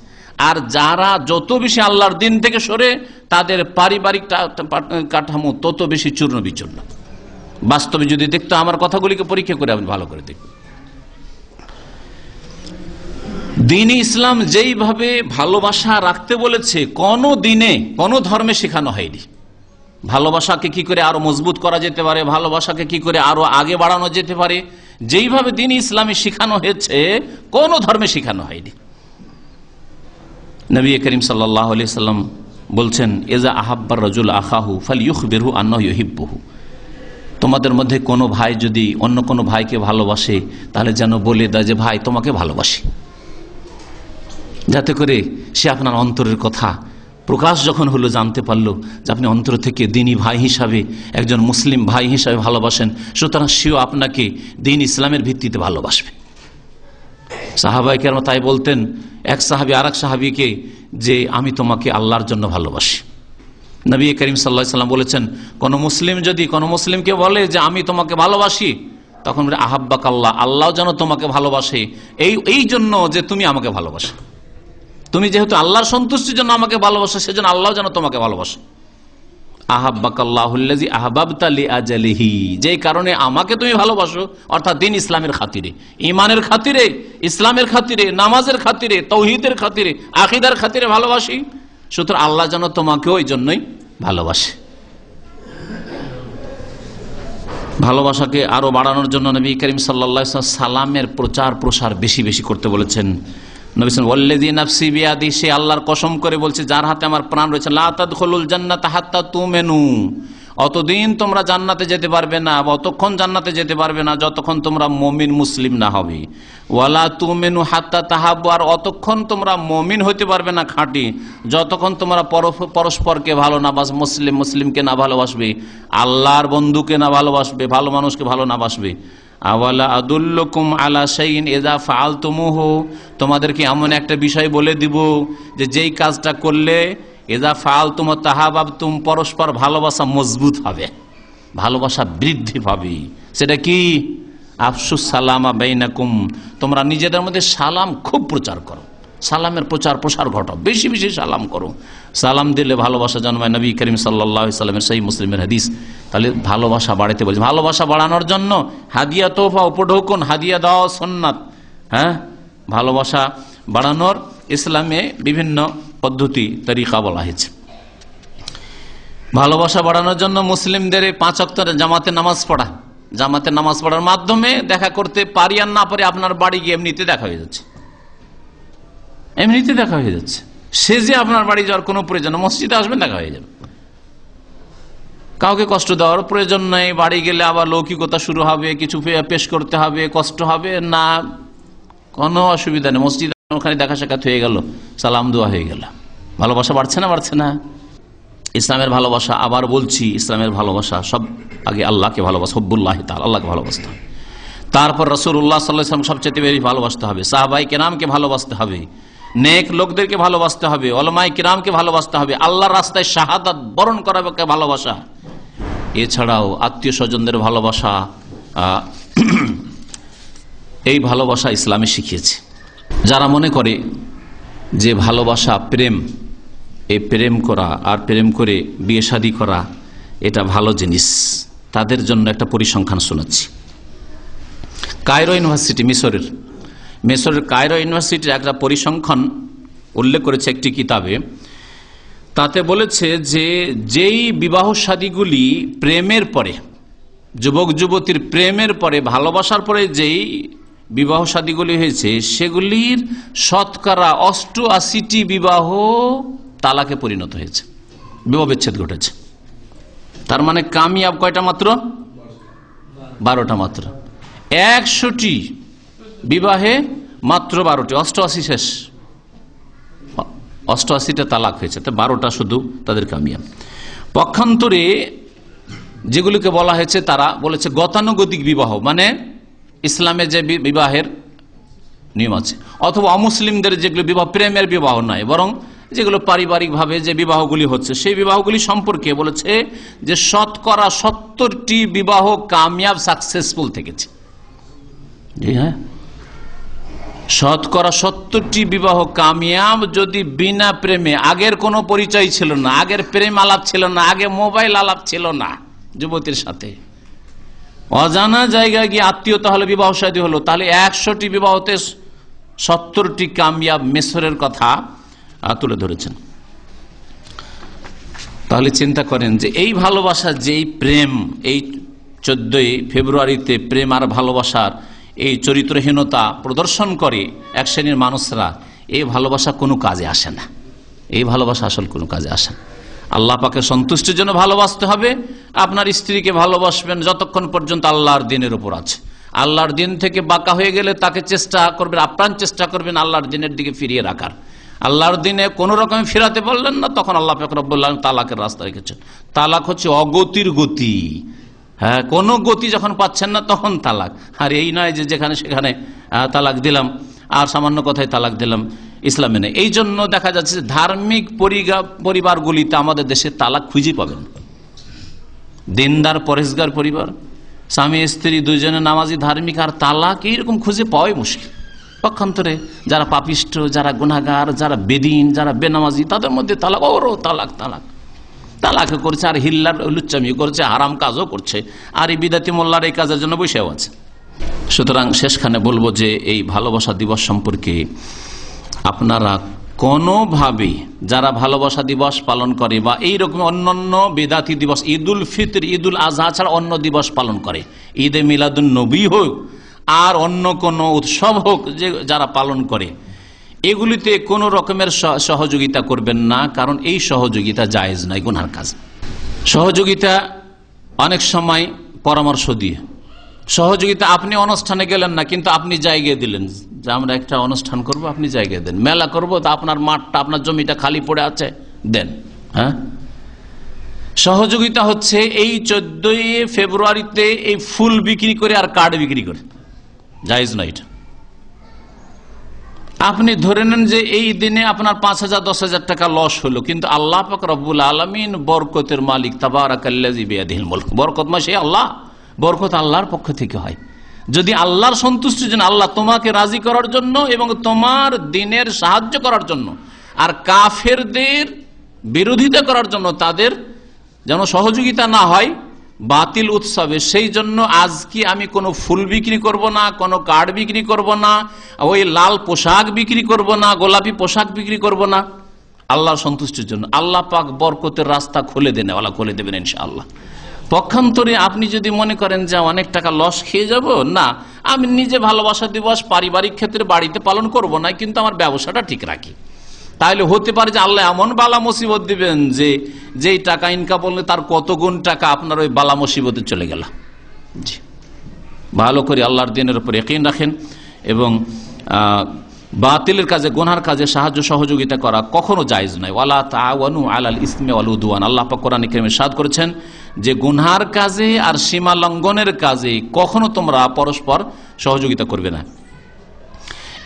আর যারা যত বেশি আল্লাহর দিন থেকে সরে তাদের পারিবারিক কাঠামো তত বেশি চূর্ণ বিচূর্ণ বাস্তবে যদি দেখতো আমার কথাগুলিকে পরীক্ষা করে আমি ভালো করে দেখব দিন ইসলাম যেইভাবে ভালোবাসা রাখতে বলেছে কোন দিনে কোন ধর্মে শেখানো হয়নি ভালোবাসাকে কি করে আরো মজবুত করা যেতে পারে ভালোবাসাকে কি করে আরো আগে বাড়ানো যেতে পারে যেইভাবে দিন ইসলামে শিখানো হয়েছে কোন ধর্মে শিখানো হয়নি নবী করিম সাল্লাহ আলি সাল্লাম বলছেন এজা আহাব্বার রজুল আহাহু ফাল ইউখ বেরহু আন্ন ইহিব্বহু তোমাদের মধ্যে কোনো ভাই যদি অন্য কোনো ভাইকে ভালোবাসে তাহলে যেন বলে দেয় যে ভাই তোমাকে ভালোবাসে যাতে করে সে আপনার অন্তরের কথা প্রকাশ যখন হলো জানতে পারলো যে আপনি অন্তর থেকে দিনী ভাই হিসাবে একজন মুসলিম ভাই হিসাবে ভালোবাসেন সুতরাং সেও আপনাকে দিন ইসলামের ভিত্তিতে ভালোবাসবে সাহাবাই কেন তাই বলতেন এক সাহাবি আর এক সাহাবিকে যে আমি তোমাকে আল্লাহর জন্য ভালোবাসি নবী করিম সাল্লা সাল্লাম বলেছেন কোনো মুসলিম যদি কোনো মুসলিমকে বলে যে আমি তোমাকে ভালোবাসি তখন আহাব্বাক আল্লাহ আল্লাহ যেন তোমাকে ভালোবাসে এই এই জন্য যে তুমি আমাকে ভালোবাসো তুমি যেহেতু আল্লাহর সন্তুষ্টির জন্য আমাকে ভালোবাসো সেজন্য আল্লাহ যেন তোমাকে ভালোবাসো আহাব্বাকাল্লাহুল্লাজি আহবাবতালি আজালিহি যে কারণে আমাকে তুমি ভালোবাসো অর্থাৎ দিন ইসলামের খাতিরে ইমানের খাতিরে ইসলামের খাতিরে নামাজের খাতিরে তৌহিদের খাতিরে আকিদার খাতিরে ভালোবাসি সুতরাং আল্লাহ যেন তোমাকেও ওই জন্যই ভালোবাসে ভালোবাসাকে আরও বাড়ানোর জন্য নবী করিম সাল্লা সালামের প্রচার প্রসার বেশি বেশি করতে বলেছেন সে আল্লাহর কসম করে বলছে যার হাতে আমার প্রাণ রয়েছে তু মেনু অতদিন তোমরা জান্নাতে যেতে পারবে না অতক্ষণ জান্নাতে যেতে পারবে না যতক্ষণ তোমরা মমিন মুসলিম না হবে ওয়ালা আর অতক্ষণ তোমরা মমিন হতে পারবে না খাঁটি যতক্ষণ তোমরা পরস্পরকে ভালো না বাস মুসলিম মুসলিমকে না ভালোবাসবে আল্লাহর বন্ধুকে না ভালোবাসবে ভালো মানুষকে ভালো না বাসবে আওয়ালা আদুল্লকুম আলা সাইন এজা ফাল তুমুহ তোমাদেরকে এমন একটা বিষয় বলে দিব যে যেই কাজটা করলে এজা ফাল তুম তাহাবাব তুম পরস্পর ভালোবাসা মজবুত হবে ভালোবাসা বৃদ্ধি পাবে সেটা কি আফসুস সালামা বেইনাকুম তোমরা নিজেদের মধ্যে সালাম খুব প্রচার করো সালামের প্রচার প্রসার ঘটাও বেশি বেশি সালাম করো সালাম দিলে ভালোবাসা জন্মায় নবী করিম সাল্লাহ সাল্লামের সেই মুসলিমের হাদিস তাহলে ভালোবাসা বাড়াতে বলছে ভালোবাসা বাড়ানোর জন্য হাদিয়া তোফা উপঢৌকন হাদিয়া দাও সন্ন্যাত হ্যাঁ ভালোবাসা বাড়ানোর ইসলামে বিভিন্ন পদ্ধতি তরিকা বলা হয়েছে ভালোবাসা বাড়ানোর জন্য মুসলিমদের পাঁচ অক্টরে জামাতে নামাজ পড়া জামাতে নামাজ পড়ার মাধ্যমে দেখা করতে পারি আর না পারি আপনার বাড়ি গিয়ে এমনিতে দেখা হয়ে যাচ্ছে এমনিতে দেখা হয়ে যাচ্ছে সে যে আপনার বাড়ি যাওয়ার কোনো প্রয়োজন মসজিদে আসবেন দেখা হয়ে যাবে কাউকে কষ্ট দেওয়ার প্রয়োজন নেই বাড়ি গেলে আবার লৌকিকতা শুরু হবে কিছু পেশ করতে হবে কষ্ট হবে না কোনো অসুবিধা নেই মসজিদ ওখানে দেখা সাক্ষাৎ হয়ে গেল সালাম দোয়া হয়ে গেল ভালোবাসা বাড়ছে না বাড়ছে না ইসলামের ভালোবাসা আবার বলছি ইসলামের ভালোবাসা সব আগে আল্লাহকে ভালোবাসা হব্বুল্লাহ তাল আল্লাহকে ভালোবাসতে হবে তারপর রসুল্লাহ সাল্লাহ সবচেয়ে বেশি ভালোবাসতে হবে সাহাবাইকে নামকে ভালোবাসতে হবে নেক লোকদেরকে ভালোবাসতে হবে অলমাই কিরামকে ভালোবাসতে হবে আল্লাহর রাস্তায় শাহাদাত বরণ করাকে ভালোবাসা এছাড়াও আত্মীয় স্বজনদের ভালোবাসা এই ভালোবাসা ইসলামে শিখিয়েছে যারা মনে করে যে ভালোবাসা প্রেম এই প্রেম করা আর প্রেম করে বিয়ে শাদী করা এটা ভালো জিনিস তাদের জন্য একটা পরিসংখ্যান শোনাচ্ছি কায়রো ইউনিভার্সিটি মিশরের মেসরের কায়রো ইউনিভার্সিটির একটা পরিসংখ্যান উল্লেখ করেছে একটি কিতাবে তাতে বলেছে যে যেই বিবাহ সাদীগুলি প্রেমের পরে যুবক যুবতীর প্রেমের পরে ভালোবাসার পরে যেই বিবাহ সাদীগুলি হয়েছে সেগুলির শতকরা অষ্টআশিটি বিবাহ তালাকে পরিণত হয়েছে বিবাহবিচ্ছেদ ঘটেছে তার মানে কামিয়াব কয়টা মাত্র বারোটা মাত্র একশোটি বিবাহে মাত্র বারোটি অষ্টআশি শেষ অষ্টআশিটা তালাক হয়েছে তো বারোটা শুধু তাদের কামিয়াব পক্ষান্তরে যেগুলিকে বলা হয়েছে তারা বলেছে গতানুগতিক বিবাহ মানে ইসলামে যে বিবাহের নিয়ম আছে অথবা অমুসলিমদের যেগুলো বিবাহ প্রেমের বিবাহ নয় বরং যেগুলো পারিবারিকভাবে যে বিবাহগুলি হচ্ছে সেই বিবাহগুলি সম্পর্কে বলেছে যে শতকরা সত্তরটি বিবাহ কামিয়াব সাকসেসফুল থেকেছে হ্যাঁ শতকরা সত্তরটি বিবাহ কামিয়াব যদি বিনা প্রেমে আগের কোনো পরিচয় ছিল না আগের প্রেম আলাপ ছিল না আগে মোবাইল আলাপ ছিল না যুবতীর সাথে অজানা জায়গায় গিয়ে আত্মীয়তা হলো বিবাহ সাদী হলো তাহলে একশোটি বিবাহতে সত্তরটি কামিয়াব মেসরের কথা তুলে ধরেছেন তাহলে চিন্তা করেন যে এই ভালোবাসা যেই প্রেম এই চোদ্দই ফেব্রুয়ারিতে প্রেম আর ভালোবাসার এই চরিত্রহীনতা প্রদর্শন করে এক শ্রেণীর মানুষরা এই ভালোবাসা কোনো কাজে আসে না এই ভালোবাসা আসল কোনো কাজে আসে না আল্লাহ পাকে সন্তুষ্টির জন্য ভালোবাসতে হবে আপনার স্ত্রীকে ভালোবাসবেন যতক্ষণ পর্যন্ত আল্লাহর দিনের উপর আছে আল্লাহর দিন থেকে বাঁকা হয়ে গেলে তাকে চেষ্টা করবেন আপ্রাণ চেষ্টা করবেন আল্লাহর দিনের দিকে ফিরিয়ে রাখার আল্লাহর দিনে কোনো রকম ফেরাতে পারলেন না তখন আল্লাহ ফেকরবুল্লাহ তালাকের রাস্তা রেখেছেন তালাক হচ্ছে অগতির গতি হ্যাঁ কোন গতি যখন পাচ্ছেন না তখন তালাক আর এই নয় যে যেখানে সেখানে তালাক দিলাম আর সামান্য কথায় তালাক দিলাম ইসলামে নেই এই জন্য দেখা যাচ্ছে ধার্মিক পরিবারগুলিতে আমাদের দেশে তালাক খুঁজে পাবেন দিনদার পরেশগার পরিবার স্বামী স্ত্রী দুজনে নামাজি ধার্মিক আর তালাক এইরকম খুঁজে পাওয়াই মুশকিল পক্ষান্তরে যারা পাপিষ্ট যারা গুণাগার যারা বেদিন যারা বেনামাজি তাদের মধ্যে তালাক ওরও তালাক তালাক তালাক করছে আর হিল্লার লুচ্চামি করছে হারাম কাজও করছে আর এই বিদাতি মোল্লার এই কাজের জন্য বসেও আছে সুতরাং শেষখানে বলবো যে এই ভালোবাসা দিবস সম্পর্কে আপনারা কোনোভাবে যারা ভালোবাসা দিবস পালন করে বা এই রকম অন্যান্য বেদাতি দিবস ঈদ উল ফিতর ঈদ উল আজহা ছাড়া অন্য দিবস পালন করে ঈদে মিলাদুল নবী হোক আর অন্য কোনো উৎসব হোক যে যারা পালন করে এগুলিতে কোনো রকমের সহযোগিতা করবেন না কারণ এই সহযোগিতা জায়েজ নাই গুনার কাজ সহযোগিতা অনেক সময় পরামর্শ দিয়ে সহযোগিতা আপনি অনুষ্ঠানে গেলেন না কিন্তু আপনি জায়গায় দিলেন যে আমরা একটা অনুষ্ঠান করব আপনি জায়গায় দেন মেলা করব তা আপনার মাঠটা আপনার জমিটা খালি পড়ে আছে দেন হ্যাঁ সহযোগিতা হচ্ছে এই চোদ্দই ফেব্রুয়ারিতে এই ফুল বিক্রি করে আর কার্ড বিক্রি করে জায়জ না এটা আপনি ধরে নেন যে এই দিনে আপনার পাঁচ হাজার দশ হাজার টাকা লস হলো কিন্তু আল্লাহ পাক রব্বুল আলমিন বরকতের মালিক তাবারাকাল্লাজিবিয়াদিল মুলক বরকত মাসে মানে আল্লাহ বরকত আল্লাহর পক্ষ থেকে হয় যদি আল্লাহর সন্তুষ্টির জন্য আল্লাহ তোমাকে রাজি করার জন্য এবং তোমার দিনের সাহায্য করার জন্য আর কাফেরদের বিরোধিতা করার জন্য তাদের যেন সহযোগিতা না হয় বাতিল উৎসবে সেই জন্য আজ কি আমি কোনো ফুল বিক্রি করব না কোনো কার্ড বিক্রি করব না ওই লাল পোশাক বিক্রি করব না গোলাপি পোশাক বিক্রি করব না আল্লাহ সন্তুষ্টির জন্য আল্লাহ পাক বরকতের রাস্তা খুলে দেন ওলা খুলে দেবেন ইনশাআল্লাহ পক্ষান্তরে আপনি যদি মনে করেন যে অনেক টাকা লস খেয়ে যাব না আমি নিজে ভালোবাসা দিবস পারিবারিক ক্ষেত্রে বাড়িতে পালন করব না কিন্তু আমার ব্যবসাটা ঠিক রাখি তাহলে হতে পারে যে আল্লাহ এমন বালা মুসিবত দিবেন যে যেই টাকা ইনকাম করলে তার কত গুণ টাকা আপনার ওই বালা মুসিবতে চলে গেল জি ভালো করে আল্লাহর দিনের উপর একিন রাখেন এবং বাতিলের কাজে গোনার কাজে সাহায্য সহযোগিতা করা কখনো জায়জ নয় ওয়ালা তাওয়ানু আলাল ইসমে আল উদুয়ান আল্লাহ কোরআন ইকরমে সাদ করেছেন যে গুনহার কাজে আর সীমা লঙ্ঘনের কাজে কখনো তোমরা পরস্পর সহযোগিতা করবে না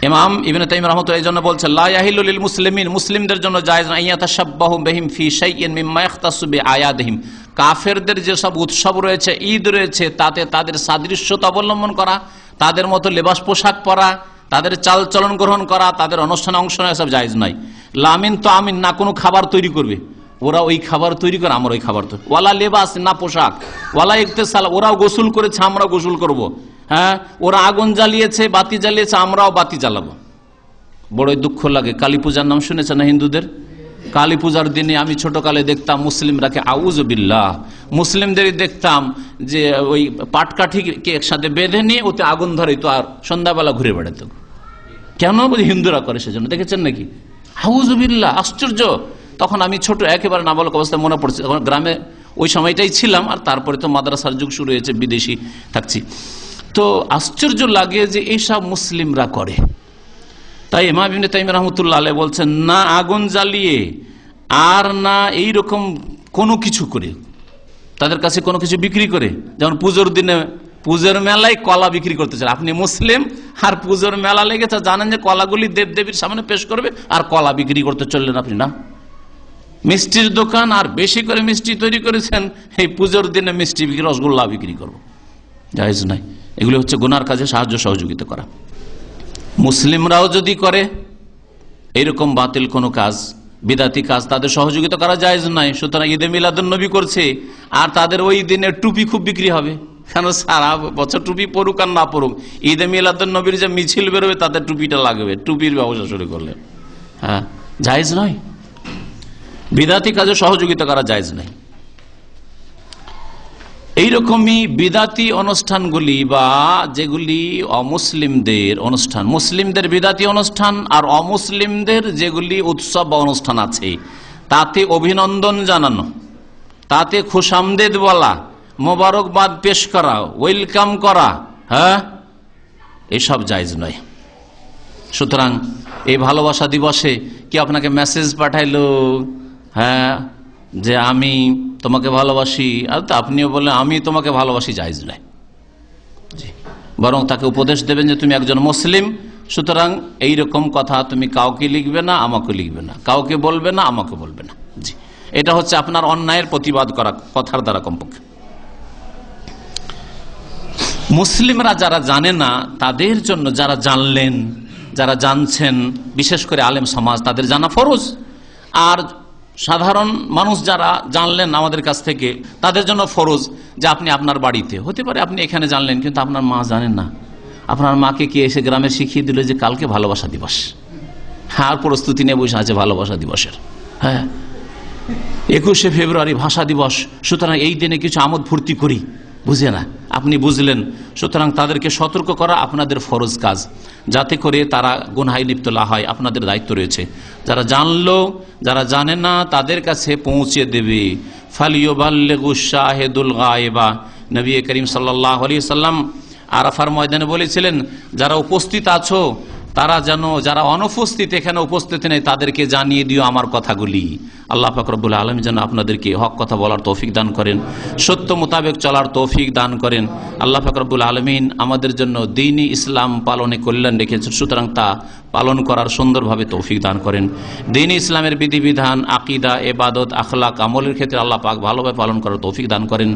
ইমাম ইবিন তাইম রহমতুল্লাহ এই জন্য বলছে লাহিল মুসলিমিন মুসলিমদের জন্য জায়জ না বেহিম আয়াদহিম কাফেরদের যেসব উৎসব রয়েছে ঈদ রয়েছে তাতে তাদের সাদৃশ্যতা অবলম্বন করা তাদের মতো লেবাস পোশাক পরা তাদের চালচলন গ্রহণ করা তাদের অনুষ্ঠানে অংশ নেওয়া সব জায়জ নাই লামিন তো আমিন না কোনো খাবার তৈরি করবে ওরা ওই খাবার তৈরি করে আমার ওই খাবার তৈরি ওয়ালা লেবাস না পোশাক ওয়ালা ইকতেসাল ওরাও গোসুল করেছে আমরা গোসুল করবো হ্যাঁ ওরা আগুন জ্বালিয়েছে বাতি জ্বালিয়েছে আমরাও বাতি জ্বালাবো বড়ই দুঃখ লাগে কালী পূজার নাম শুনেছে না হিন্দুদের কালী পূজার দিনে আমি ছোটকালে দেখতাম মুসলিমরাকে বিল্লাহ মুসলিমদের দেখতাম যে ওই পাটকাঠিকে একসাথে বেঁধে নিয়ে ওতে আগুন ধরে তো আর সন্ধ্যাবেলা ঘুরে বেড়াত কেন হিন্দুরা করে সেজন্য দেখেছেন নাকি বিল্লাহ আশ্চর্য তখন আমি ছোট একেবারে নাবালক অবস্থায় মনে পড়ছে তখন গ্রামে ওই সময়টাই ছিলাম আর তারপরে তো মাদ্রাসার যুগ শুরু হয়েছে বিদেশি থাকছি তো আশ্চর্য লাগে যে এইসব মুসলিমরা করে তাই এমা বিন তাইম রহমতুল্লা আলহ বলছেন না আগুন জ্বালিয়ে আর না এই রকম কোনো কিছু করে তাদের কাছে কোনো কিছু বিক্রি করে যেমন পুজোর দিনে পুজোর মেলায় কলা বিক্রি করতে চান আপনি মুসলিম আর পুজোর মেলা লেগেছে জানেন যে কলাগুলি দেবদেবীর সামনে পেশ করবে আর কলা বিক্রি করতে চললেন আপনি না মিষ্টির দোকান আর বেশি করে মিষ্টি তৈরি করেছেন এই পুজোর দিনে মিষ্টি বিক্রি রসগোল্লা বিক্রি করবো যাইজ নাই এগুলো হচ্ছে গোনার কাজে সাহায্য সহযোগিতা করা মুসলিমরাও যদি করে এরকম বাতিল কোনো কাজ বিদাতি কাজ তাদের সহযোগিতা করা যায় নয় সুতরাং ঈদে নবী করছে আর তাদের ওই দিনে টুপি খুব বিক্রি হবে কেন সারা বছর টুপি পড়ুক আর না পড়ুক ঈদে মিলাদুলনবীর যে মিছিল বেরোবে তাদের টুপিটা লাগবে টুপির ব্যবসা শুরু করলে হ্যাঁ যায়জ নয় বিদাতি কাজে সহযোগিতা করা যায়জ নয় এইরকমই বিদাতি অনুষ্ঠানগুলি বা যেগুলি অমুসলিমদের অনুষ্ঠান মুসলিমদের বিদাতি অনুষ্ঠান আর অমুসলিমদের যেগুলি উৎসব বা অনুষ্ঠান আছে তাতে অভিনন্দন জানানো তাতে খুশামদেদ বলা মোবারকবাদ পেশ করা ওয়েলকাম করা হ্যাঁ এসব জায়জ নয় সুতরাং এই ভালোবাসা দিবসে কি আপনাকে মেসেজ পাঠাইল হ্যাঁ যে আমি তোমাকে ভালোবাসি আর তো আপনিও বললেন আমি তোমাকে ভালোবাসি জায়জ নাই বরং তাকে উপদেশ দেবেন যে তুমি একজন মুসলিম সুতরাং এই রকম কথা তুমি কাউকে লিখবে না আমাকে লিখবে না কাউকে বলবে না আমাকে বলবে না জি এটা হচ্ছে আপনার অন্যায়ের প্রতিবাদ করা কথার দ্বারা কমপক্ষে মুসলিমরা যারা জানে না তাদের জন্য যারা জানলেন যারা জানছেন বিশেষ করে আলেম সমাজ তাদের জানা ফরজ আর সাধারণ মানুষ যারা জানলেন আমাদের কাছ থেকে তাদের জন্য ফরজ যে আপনি আপনার বাড়িতে হতে পারে আপনি এখানে জানলেন কিন্তু আপনার মা জানেন না আপনার মাকে কে এসে গ্রামে শিখিয়ে দিল যে কালকে ভালোবাসা দিবস হ্যাঁ আর প্রস্তুতি নিয়ে বসে আছে ভালোবাসা দিবসের হ্যাঁ একুশে ফেব্রুয়ারি ভাষা দিবস সুতরাং এই দিনে কিছু আমোদ ফুর্তি করি বুঝে না আপনি বুঝলেন সুতরাং তাদেরকে সতর্ক করা আপনাদের ফরজ কাজ যাতে করে তারা গুনহাই লিপ্ত লা হয় আপনাদের দায়িত্ব রয়েছে যারা জানলো যারা জানে না তাদের কাছে পৌঁছে দেবে ফালিওবাল্লেগু শাহেদুল গায়েবা নবী করিম সাল্লাহ আলিয়া সাল্লাম আরাফার ময়দানে বলেছিলেন যারা উপস্থিত আছো তারা যেন যারা অনুপস্থিত এখানে উপস্থিত নেই তাদেরকে জানিয়ে দিও আমার কথাগুলি আল্লাহ ফাকরবুল আলম যেন আপনাদেরকে হক কথা বলার তৌফিক দান করেন সত্য মোতাবেক চলার তৌফিক দান করেন আল্লাহ ফাকরবুল আলমিন আমাদের জন্য দিনই ইসলাম পালনে কল্যাণ রেখেছেন সুতরাং তা পালন করার সুন্দরভাবে তৌফিক দান করেন দিন ইসলামের বিধিবিধান আকিদা এবাদত আখলাক আমলের ক্ষেত্রে আল্লাহ পাক ভালোভাবে পালন করার তৌফিক দান করেন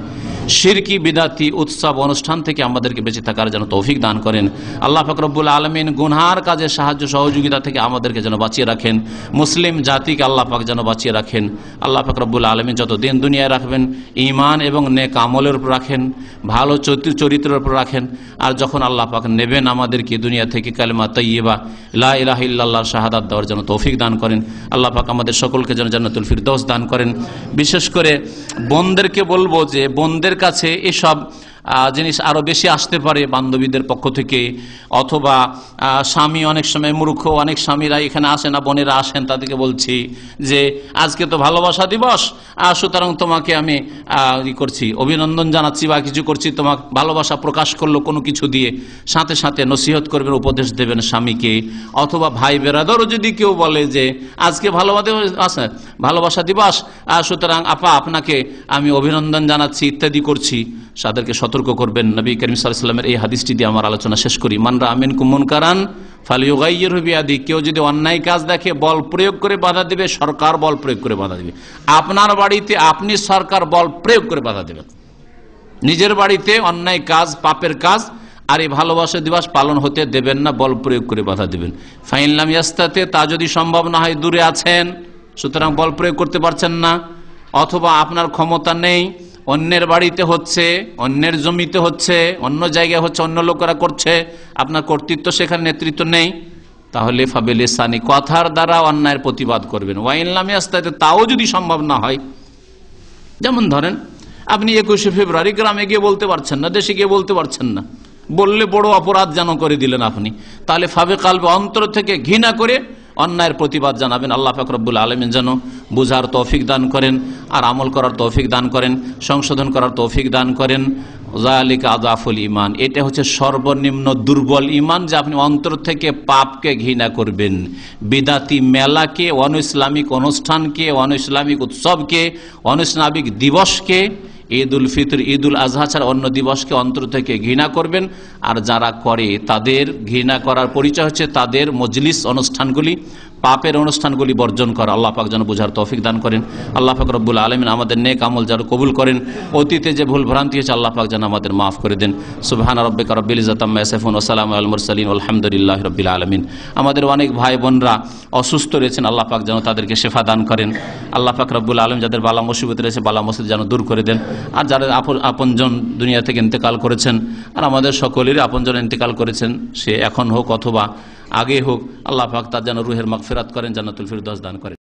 শিরকি বিদাতি উৎসব অনুষ্ঠান থেকে আমাদেরকে বেঁচে থাকার যেন তৌফিক দান করেন আল্লাহ ফাকরবুল আলমিন গুনহার কাজে সাহায্য সহযোগিতা থেকে আমাদেরকে যেন বাঁচিয়ে রাখেন মুসলিম জাতিকে আল্লাহ পাক যেন বাঁচিয়ে রাখেন আল্লাহ পাক রব্বুল আলমী দিন দুনিয়ায় রাখবেন ইমান এবং নেক আমলের উপর রাখেন ভালো চরিত্র চরিত্রের উপর রাখেন আর যখন আল্লাহ পাক নেবেন আমাদেরকে দুনিয়া থেকে কালেমা তৈবা লা ইলাহ শাহাদাত দেওয়ার যেন তৌফিক দান করেন আল্লাহ পাক আমাদের সকলকে যেন যেন তুলফির দোষ দান করেন বিশেষ করে বোনদেরকে বলবো যে বোনদের কাছে এসব জিনিস আরও বেশি আসতে পারে বান্ধবীদের পক্ষ থেকে অথবা স্বামী অনেক সময় মূর্খ অনেক স্বামীরা এখানে আসে না বোনেরা আসেন তাদেরকে বলছি যে আজকে তো ভালোবাসা দিবস সুতরাং তোমাকে আমি ই করছি অভিনন্দন জানাচ্ছি বা কিছু করছি তোমাকে ভালোবাসা প্রকাশ করলো কোনো কিছু দিয়ে সাথে সাথে নসিহত করবেন উপদেশ দেবেন স্বামীকে অথবা ভাই বেরাদরও যদি কেউ বলে যে আজকে ভালোবাসা ভালোবাসা দিবস সুতরাং আপা আপনাকে আমি অভিনন্দন জানাচ্ছি ইত্যাদি করছি তাদেরকে সতর্ক করবেন নবী করিম সাল্লামের এই হাদিসটি দিয়ে আমার আলোচনা শেষ করি মানরা আমিন কুমন কারান ফালিউগাইয়ের হবিয়াদি কেউ যদি অন্যায় কাজ দেখে বল প্রয়োগ করে বাধা দেবে সরকার বল প্রয়োগ করে বাধা দেবে আপনার বাড়িতে আপনি সরকার বল প্রয়োগ করে বাধা দেবেন নিজের বাড়িতে অন্যায় কাজ পাপের কাজ আর এই ভালোবাসা দিবস পালন হতে দেবেন না বল প্রয়োগ করে বাধা দেবেন ফাইনলাম ইয়াস্তাতে তা যদি সম্ভব না হয় দূরে আছেন সুতরাং বল প্রয়োগ করতে পারছেন না অথবা আপনার ক্ষমতা নেই অন্যের বাড়িতে হচ্ছে অন্যের জমিতে হচ্ছে অন্য জায়গায় হচ্ছে অন্য লোকেরা করছে আপনার কর্তৃত্ব সেখানে নেতৃত্ব নেই তাহলে ফাবেল ইসানি কথার দ্বারা অন্যায়ের প্রতিবাদ করবেন ওয়াইনলামে আস্তে তাও যদি সম্ভব না হয় যেমন ধরেন আপনি একুশে ফেব্রুয়ারি গ্রামে গিয়ে বলতে পারছেন না দেশে গিয়ে বলতে পারছেন না বললে বড় অপরাধ যেন করে দিলেন আপনি তাহলে ফাবে কালবে অন্তর থেকে ঘৃণা করে অন্যায়ের প্রতিবাদ জানাবেন আল্লাহ ফাকরবুল আলমিন যেন বুঝার তৌফিক দান করেন আর আমল করার তৌফিক দান করেন সংশোধন করার তৌফিক দান করেন জায়ালিক আজাফুল ইমান এটা হচ্ছে সর্বনিম্ন দুর্বল ইমান যে আপনি অন্তর থেকে পাপকে ঘৃণা করবেন বিদাতি মেলাকে অন ইসলামিক অনুষ্ঠানকে অন ইসলামিক উৎসবকে অন ইসলামিক দিবসকে ঈদ উল ফিতর ঈদ উল আজহা ছাড়া অন্য দিবসকে অন্তর থেকে ঘৃণা করবেন আর যারা করে তাদের ঘৃণা করার পরিচয় হচ্ছে তাদের মজলিস অনুষ্ঠানগুলি পাপের অনুষ্ঠানগুলি বর্জন করা আল্লাহ পাক যেন বোঝার তৌফিক দান করেন আল্লাহ পাক রব্বুল আলমিন আমাদের নেক আমল যেন কবুল করেন অতীতে যে ভুল ভ্রান্তি হয়েছে আল্লাহ পাক যেন আমাদের মাফ করে দেন সুবহান রব্বিক রব্বিল ইজাতাম্মা ইয়াসিফুন ওয়া সালামু আলাল মুরসালিন আলহামদুলিল্লাহি রব্বিল আমাদের অনেক ভাই বোনরা অসুস্থ রয়েছেন আল্লাহ পাক যেন তাদেরকে শেফা দান করেন আল্লাহ পাক রব্বুল আলম যাদের বালা মসিবত রয়েছে বালা মসিদ যেন দূর করে দেন আর যারা আপনজন দুনিয়া থেকে ইন্তেকাল করেছেন আর আমাদের সকলেরই আপনজন ইন্তেকাল করেছেন সে এখন হোক অথবা আগে হোক আল্লাহ ফাক্তা তার যেন রুহের মাগফিরাত করেন জান্নাতুল দশ দান করেন